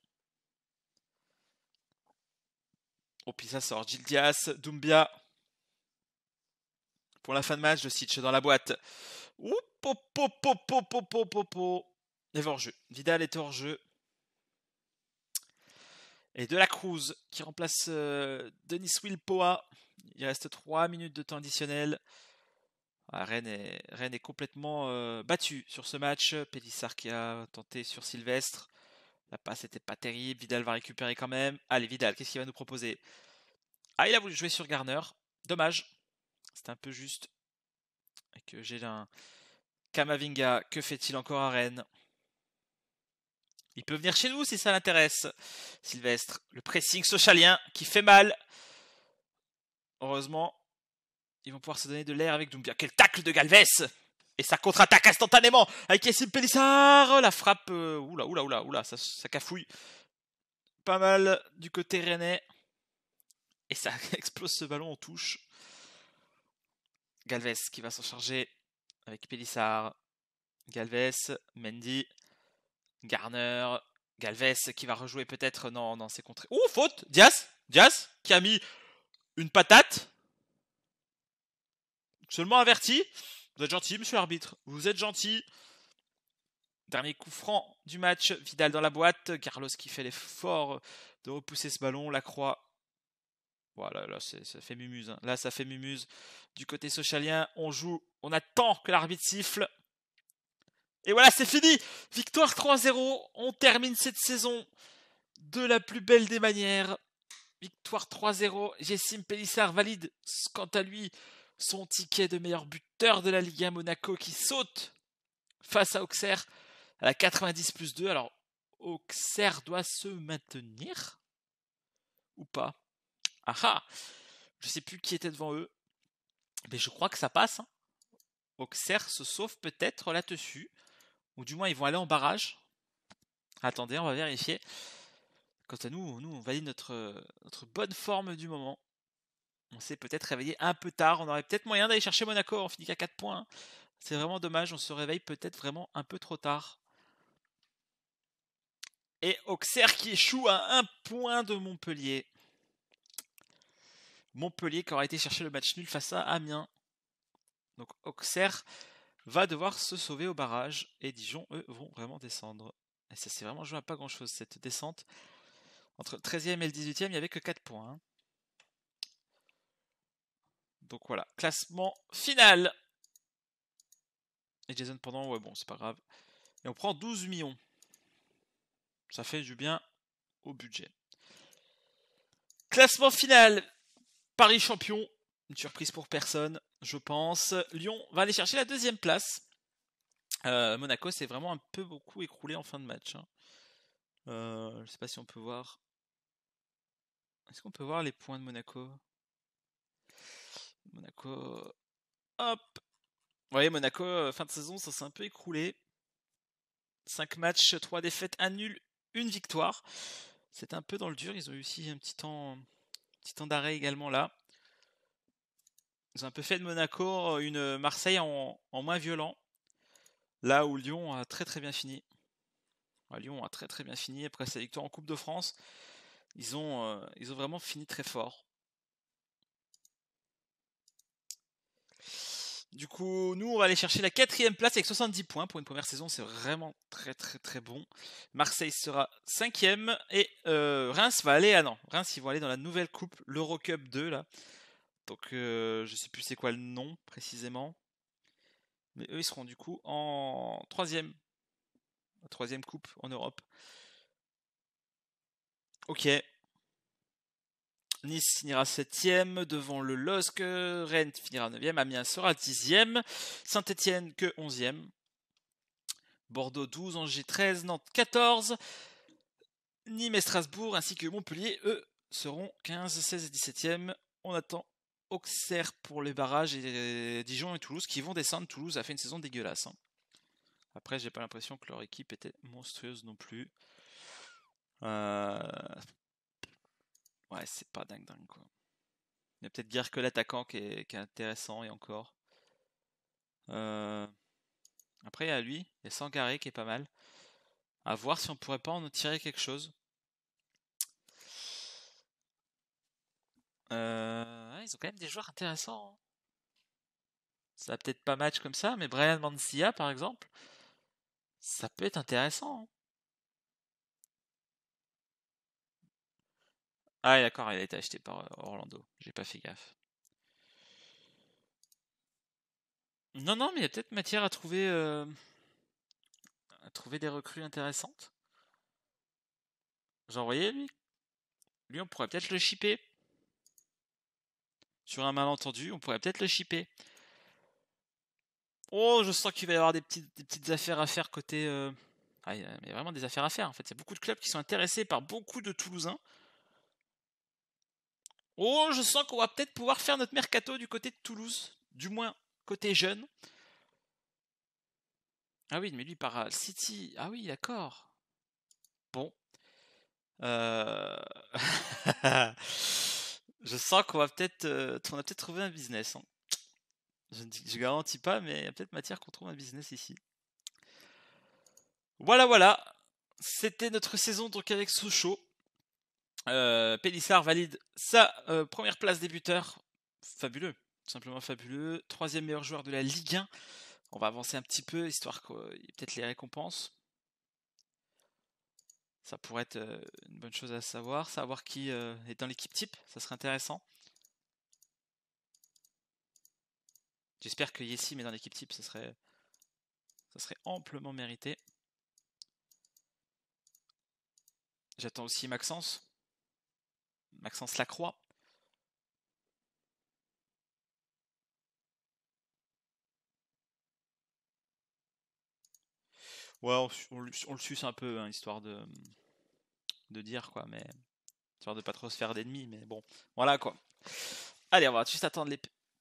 Oh, puis ça sort. Gildias, Dumbia. Pour la fin de match, le Sitch dans la boîte. Oup, pop, pop, est hors jeu. Vidal est hors jeu. Et De La Cruz qui remplace euh, Denis Wilpoa. Il reste 3 minutes de temps additionnel. Ah, Rennes, est, complètement euh, battue sur ce match. Pélissard qui a tenté sur Sylvestre. La passe n'était pas terrible. Vidal va récupérer quand même. Allez, Vidal, qu'est-ce qu'il va nous proposer Ah, il a voulu jouer sur Garner. Dommage. C'est un peu juste. Et que j'ai un. Kamavinga, que fait-il encore à Rennes Il peut venir chez nous si ça l'intéresse. Sylvestre, le pressing socialien qui fait mal. Heureusement, ils vont pouvoir se donner de l'air avec Dumbia. Quel tacle de Galvez et ça contre-attaque instantanément avec Yassine Pélissard La frappe. Euh, oula, oula, oula, oula, ça, cafouille. Pas mal du côté rennais. Et ça explose ce ballon en touche. Galvez qui va s'en charger avec Pélissard. Galvez, Mendy, Garner, Galvez qui va rejouer peut-être dans, dans ses contrées. Oh, faute Dias Dias qui a mis une patate. Seulement averti. Vous êtes gentil, monsieur l'arbitre. Vous êtes gentil. Dernier coup franc du match. Vidal dans la boîte. Carlos qui fait l'effort de repousser ce ballon. La croix. Voilà, là, ça fait mumuse. Hein. Là, ça fait mumuse. Du côté socialien, on joue. On attend que l'arbitre siffle. Et voilà, c'est fini. Victoire 3-0. On termine cette saison de la plus belle des manières. Victoire 3-0. Jessim Pellissard valide, quant à lui, son ticket de meilleur buteur de la Ligue 1 Monaco qui saute face à Auxerre à la 90 plus 2. Alors, Auxerre doit se maintenir ou pas Ah ah Je sais plus qui était devant eux, mais je crois que ça passe. Hein. Auxerre se sauve peut-être là-dessus, ou du moins ils vont aller en barrage. Attendez, on va vérifier. Quant à nous, nous on valide notre, notre bonne forme du moment on s'est peut-être réveillé un peu tard. On aurait peut-être moyen d'aller chercher Monaco. On finit qu'à 4 points. Hein. C'est vraiment dommage. On se réveille peut-être vraiment un peu trop tard. Et Auxerre qui échoue à 1 point de Montpellier. Montpellier qui aura été chercher le match nul face à Amiens. Donc Auxerre va devoir se sauver au barrage. Et Dijon, eux, vont vraiment descendre. Et ça c'est vraiment joué à pas grand-chose cette descente. Entre le 13e et le 18e, il n'y avait que 4 points. Hein. Donc voilà, classement final. Et Jason pendant, ouais bon, c'est pas grave. Et on prend 12 millions. Ça fait du bien au budget. Classement final. Paris champion. Une surprise pour personne, je pense. Lyon va aller chercher la deuxième place. Euh, Monaco s'est vraiment un peu beaucoup écroulé en fin de match. Hein. Euh, je sais pas si on peut voir. Est-ce qu'on peut voir les points de Monaco Monaco. Hop. Vous voyez, Monaco, euh, fin de saison, ça s'est un peu écroulé. 5 matchs, 3 défaites, 1 nul, 1 victoire. C'est un peu dans le dur. Ils ont eu aussi un petit temps, petit temps d'arrêt également là. Ils ont un peu fait de Monaco euh, une Marseille en, moins violent. Là où Lyon a très très bien fini. Lyon a très très bien fini après sa victoire en Coupe de France. Ils ont, euh, ils ont vraiment fini très fort. Du coup, nous, on va aller chercher la quatrième place avec 70 points. Pour une première saison, c'est vraiment très très très bon. Marseille sera cinquième et euh, Reims va aller à ah non, Reims, ils vont aller dans la nouvelle coupe, l'Eurocup 2 là. Donc, je euh, je sais plus c'est quoi le nom précisément. Mais eux, ils seront du coup en troisième. Troisième coupe en Europe. Ok, Nice finira 7 e devant le LOSC, Rennes finira 9ème, Amiens sera 10 e Saint-Etienne que 11 e Bordeaux 12, Angers 13, Nantes 14, Nîmes et Strasbourg ainsi que Montpellier, eux, seront 15, 16 et 17e. On attend Auxerre pour les barrages et euh, Dijon et Toulouse qui vont descendre. Toulouse a fait une saison dégueulasse. Après, hein. Après, j'ai pas l'impression que leur équipe était monstrueuse non plus. Euh, Ouais, c'est pas dingue dingue quoi. Il y peut-être dire que l'attaquant qui est, intéressant et encore. Euh, après, il y a lui, il y a Sangaré qui est pas mal. À voir si on pourrait pas en tirer quelque chose. Euh, ils ont quand même des joueurs intéressants. Hein. Ça va peut-être pas match comme ça, mais Brian Mancia par exemple, ça peut être intéressant. Hein. Ah, d'accord, il a été acheté par euh, Orlando. J'ai pas fait gaffe. Non, non, mais il y a peut-être matière à trouver, euh, à trouver des recrues intéressantes. Vous en voyez, lui Lui, on pourrait peut-être le shipper. Sur un malentendu, on pourrait peut-être le shipper. Oh, je sens qu'il va y avoir des petites, affaires à faire côté. Euh, ah, il y a vraiment des affaires à faire en fait. Il y a beaucoup de clubs qui sont intéressés par beaucoup de Toulousains. Oh, je sens qu'on va peut-être pouvoir faire notre mercato du côté de Toulouse, du moins côté jeune. Ah oui, mais lui par City. Ah oui, d'accord. Bon. Euh, je sens qu'on va peut-être, euh, a peut-être trouvé un business. Hein. Je ne garantis pas, mais il y a peut-être matière qu'on trouve un business ici. Voilà, voilà. C'était notre saison donc avec Sochaux. Euh, valide sa euh, première place débuteur, Fabuleux, simplement fabuleux. Troisième meilleur joueur de la Ligue 1. On va avancer un petit peu, histoire qu'il euh, y ait peut-être les récompenses. Ça pourrait être euh, une bonne chose à savoir. Savoir qui est dans l'équipe type, ça serait intéressant. J'espère que Yesim est dans l'équipe type, serait, ça serait amplement mérité. J'attends aussi Maxence. Maxence Lacroix. Ouais, on, le suce un peu, hein, histoire de, de dire, quoi, mais. Histoire de pas trop se faire d'ennemis, mais bon, voilà, quoi. Allez, on va juste attendre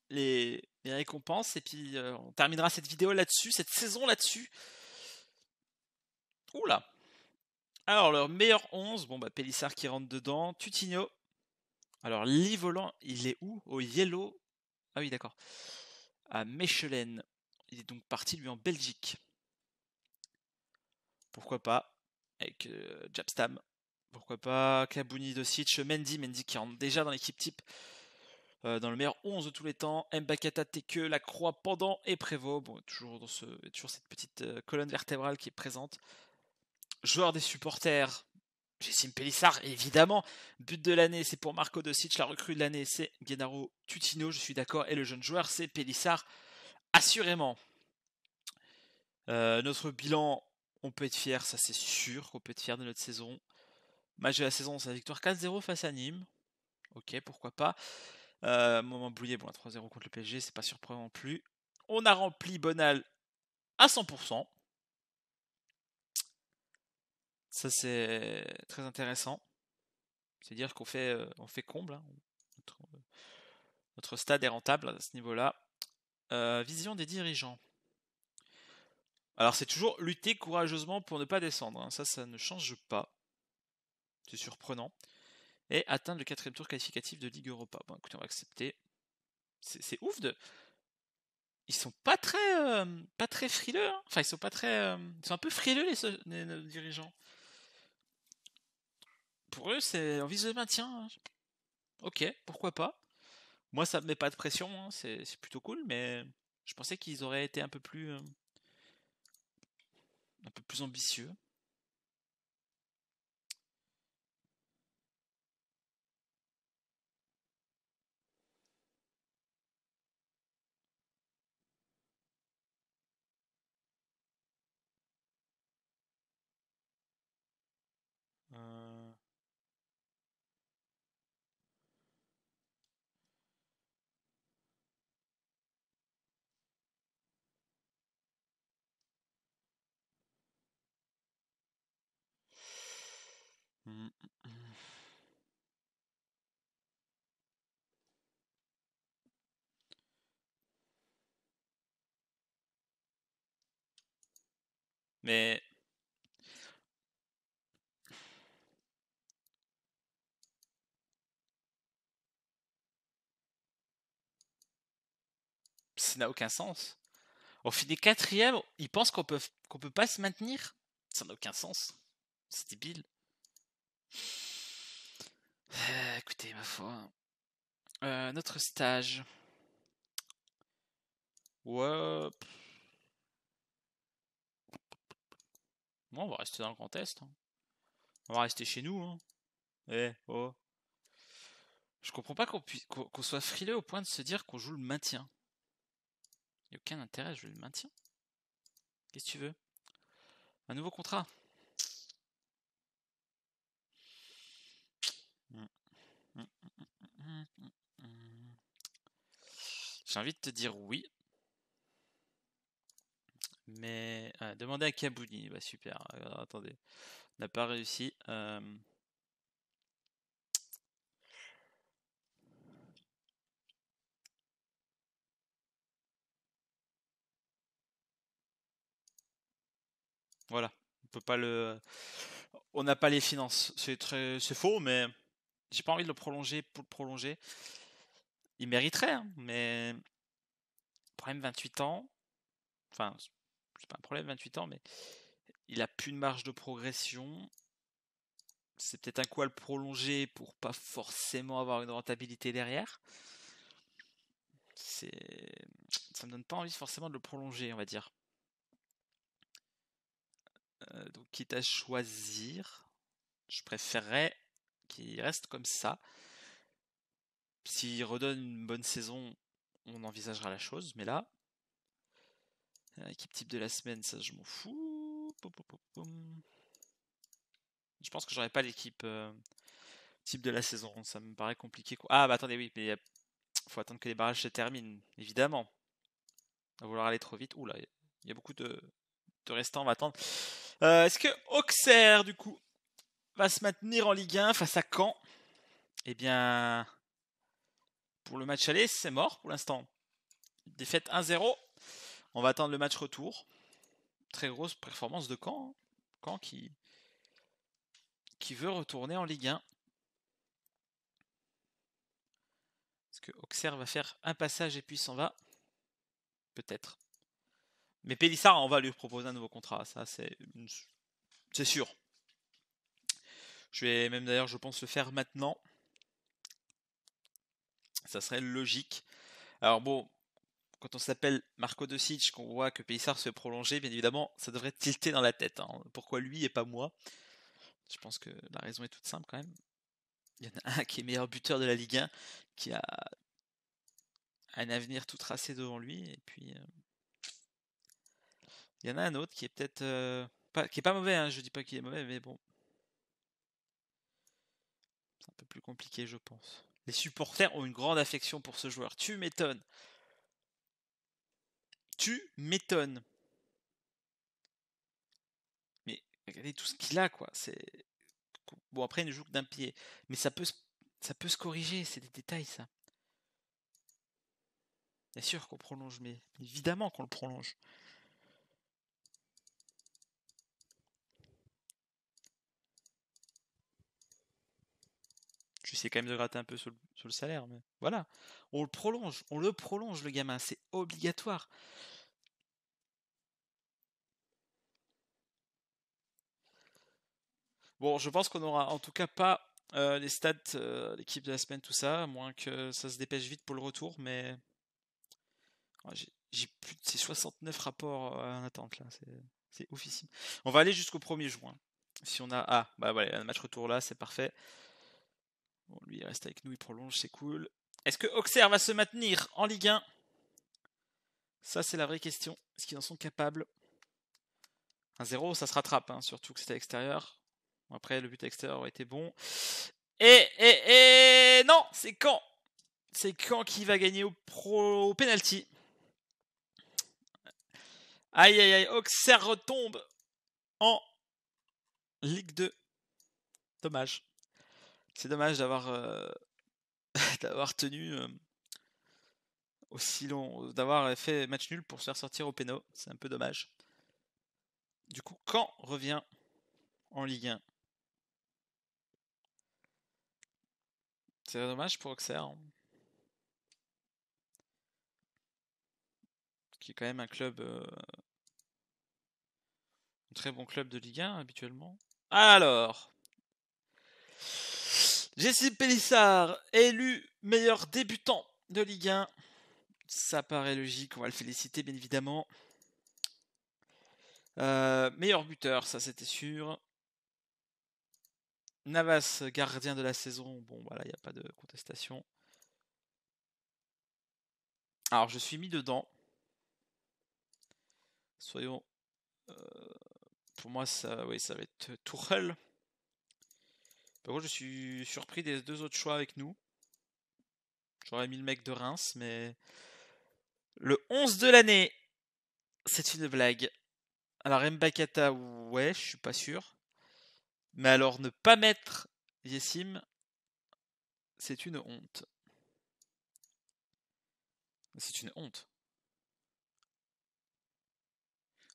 les, récompenses, et puis euh, on terminera cette vidéo là-dessus, cette saison là-dessus. Oula! Alors, leur meilleur 11, bon bah Pélissard qui rentre dedans, Tutinho, alors, Livolan, il est où Au Yellow. Ah oui, d'accord. À Mechelen. Il est donc parti, lui, en Belgique. Pourquoi pas Avec euh, Jabstam. Pourquoi pas Kabuni, Dosic, Mendy. Mendy qui rentre déjà dans l'équipe type. Euh, dans le meilleur 11 de tous les temps, Mbakata, Teke, Lacroix, Pendant et Prévost. Bon, toujours, dans ce, toujours cette petite euh, colonne vertébrale qui est présente. Joueur des supporters, Jessim Pélissard, évidemment. But de l'année, c'est pour Marco Dosic. La recrue de l'année, c'est Gennaro Tutino, je suis d'accord. Et le jeune joueur, c'est Pélissard, assurément. Euh, notre bilan, on peut être fier, ça c'est sûr qu'on peut être fier de notre saison. Match de la saison, c'est la victoire 4-0 face à Nîmes. Ok, pourquoi pas. Euh, moment bouillé, bon, 3-0 contre le PSG, c'est pas surprenant non plus. On a rempli Bonal à 100%. Ça, c'est très intéressant. C'est-à-dire qu'on fait, euh, on fait comble. Hein. Euh, notre, stade est rentable à ce niveau-là. Euh, vision des dirigeants. Alors, c'est toujours lutter courageusement pour ne pas descendre. Hein. Ça, ça ne change pas. C'est surprenant. Et atteindre le quatrième tour qualificatif de Ligue Europa. Bon, écoutez, on va accepter. C'est ouf de. Ils sont pas très, pas très frileux. Hein. Enfin, ils sont pas très. Ils sont un peu frileux, les dirigeants pour eux, c'est envie de maintien. Hein. Ok, pourquoi pas. Moi, ça me met pas de pression, hein, c'est plutôt cool, mais je pensais qu'ils auraient été un peu plus. Euh, un peu plus ambitieux. Mmh. Mais ça n'a aucun sens. Au fil des quatrième, ils pensent qu'on peut qu'on peut pas se maintenir. Ça n'a aucun sens. C'est débile. Euh, écoutez, ma foi. Euh, notre stage. Ouais. Bon, on va rester dans le Grand test. Hein. On va rester chez nous. Hein. Eh, oh. Je comprends pas qu'on puisse, qu'on soit frileux au point de se dire qu'on joue le maintien. Il n'y a aucun intérêt à jouer le maintien. Qu'est-ce que tu veux Un nouveau contrat J'ai envie de te dire oui. Mais euh, demander demandez à Kabouni, bah super. attendez, on n'a pas réussi. Euh, voilà, on peut pas le, on n'a pas les finances. C'est très, c'est faux, mais j'ai pas envie de le prolonger pour le prolonger. Il mériterait, hein, mais problème 28 ans. Enfin, c'est pas un problème 28 ans, mais il a plus de marge de progression. C'est peut-être un coup à le prolonger pour pas forcément avoir une rentabilité derrière. C'est, ça me donne pas envie forcément de le prolonger, on va dire. Euh, donc, quitte à choisir, je préférerais il reste comme ça. S'il redonne une bonne saison, on envisagera la chose, mais là, euh, équipe type de la semaine, ça je m'en fous. Je pense que j'aurais pas l'équipe euh, type de la saison, ça me paraît compliqué. Ah bah attendez, oui, mais il euh, faut attendre que les barrages se terminent, évidemment. À vouloir aller trop vite, là, il y a beaucoup de, restants, on va attendre. Est-ce que Auxerre, du coup, va se maintenir en Ligue 1 face à Caen. Eh bien, pour le match aller, c'est mort pour l'instant. Défaite 1-0. On va attendre le match retour. Très grosse performance de Caen. Hein. Caen qui, qui veut retourner en Ligue 1. Est-ce que Auxerre va faire un passage et puis s'en va Peut-être. Mais Pélissard, on va lui proposer un nouveau contrat. Ça, c'est, c'est sûr. Je vais même d'ailleurs, je pense, le faire maintenant. Ça serait logique. Alors bon, quand on s'appelle Marco De Sitch, qu'on voit que Pélissard se fait prolonger, bien évidemment, ça devrait tilter dans la tête. Hein. Pourquoi lui et pas moi Je pense que la raison est toute simple quand même. Il y en a un qui est meilleur buteur de la Ligue 1, qui a un avenir tout tracé devant lui, et puis... Euh, il y en a un autre qui est peut-être... Euh, qui est pas mauvais, je hein. je dis pas qu'il est mauvais, mais bon, c'est un peu plus compliqué, je pense. Les supporters ont une grande affection pour ce joueur. Tu m'étonnes. Tu m'étonnes. Mais regardez tout ce qu'il a, quoi. bon. Après, il ne joue que d'un pied, mais ça peut, ça peut se corriger. C'est des détails, ça. Bien sûr qu'on prolonge, mais évidemment qu'on le prolonge. tu sais quand même de gratter un peu sur le, salaire. Mais voilà, on le prolonge, on le prolonge le gamin, c'est obligatoire. Bon, je pense qu'on aura en tout cas pas euh, les stats, euh, l'équipe de la semaine, tout ça, à moins que ça se dépêche vite pour le retour, mais j'ai plus de ces 69 rapports euh, en attente là, c'est oufissime. On va aller jusqu'au 1er juin. Si on a ah bah voilà, le match retour là, c'est parfait. Bon, lui, il reste avec nous, il prolonge, c'est cool. Est-ce que Auxerre va se maintenir en Ligue 1 Ça, c'est la vraie question. Est-ce qu'ils en sont capables Un 0, ça se rattrape, hein, surtout que c'était à l'extérieur. après, le but extérieur aurait été bon. Et, et, et... Non, c'est quand C'est quand qui va gagner au, pro... au penalty Aïe, aïe, aïe, Auxerre retombe en Ligue 2. Dommage. C'est dommage d'avoir euh, d'avoir tenu euh, aussi long, d'avoir fait match nul pour se faire sortir au péno. C'est un peu dommage. Du coup, quand revient en Ligue 1 C'est dommage pour Auxerre. Hein. Qui est quand même un club. Euh, un très bon club de Ligue 1 habituellement. Alors Jesse Pélissard, élu meilleur débutant de Ligue 1. Ça paraît logique, on va le féliciter bien évidemment. Euh, meilleur buteur, ça c'était sûr. Navas, gardien de la saison, bon voilà, bah il n'y a pas de contestation. Alors je suis mis dedans. Soyons. Euh, pour moi, ça, oui, ça va être Tourelle. Par je suis surpris des deux autres choix avec nous. J'aurais mis le mec de Reims, mais. Le 11 de l'année C'est une blague. Alors, Mbakata, ouais, je suis pas sûr. Mais alors, ne pas mettre Yesim, c'est une honte. C'est une honte.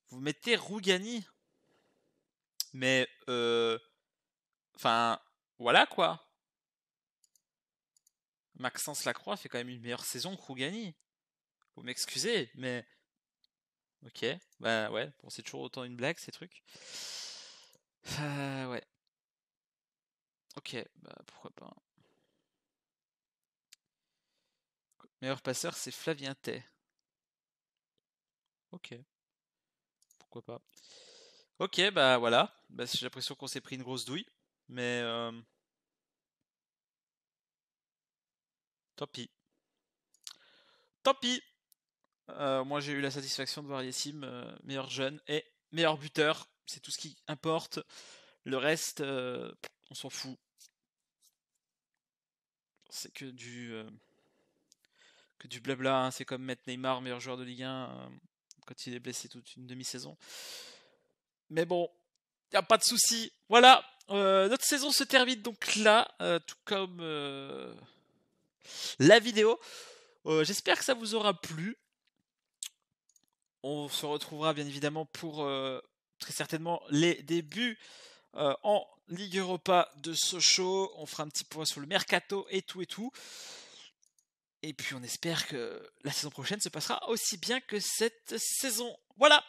Vous mettez Rougani, mais. Euh, enfin. Voilà quoi. Maxence Lacroix fait quand même une meilleure saison que Rougani. Vous m'excusez, mais. Ok, bah ouais, bon, c'est toujours autant une blague ces trucs. Euh, ouais. Ok, bah pourquoi pas. Meilleur passeur, c'est Flavien Tay. Ok. Pourquoi pas. Ok, bah voilà. Bah, J'ai l'impression qu'on s'est pris une grosse douille. Mais euh, tant pis. Tant pis. Euh, moi, j'ai eu la satisfaction de voir Yessim euh, meilleur jeune et meilleur buteur. C'est tout ce qui importe. Le reste, on s'en fout. C'est que du que du blabla. Hein. C'est comme mettre Neymar meilleur joueur de Ligue 1 quand il est blessé toute une demi-saison. Mais bon, y a pas de souci. Voilà, euh, notre saison se termine donc là, euh, tout comme euh, la vidéo. J'espère que ça vous aura plu. On se retrouvera bien évidemment pour très certainement les débuts en Ligue Europa de Sochaux. On fera un petit point sur le mercato et tout et tout. Et puis on espère que la saison prochaine se passera aussi bien que cette saison. Voilà.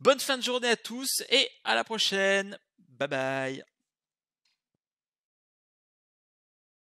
Bonne fin de journée à tous et à la prochaine. Bye bye.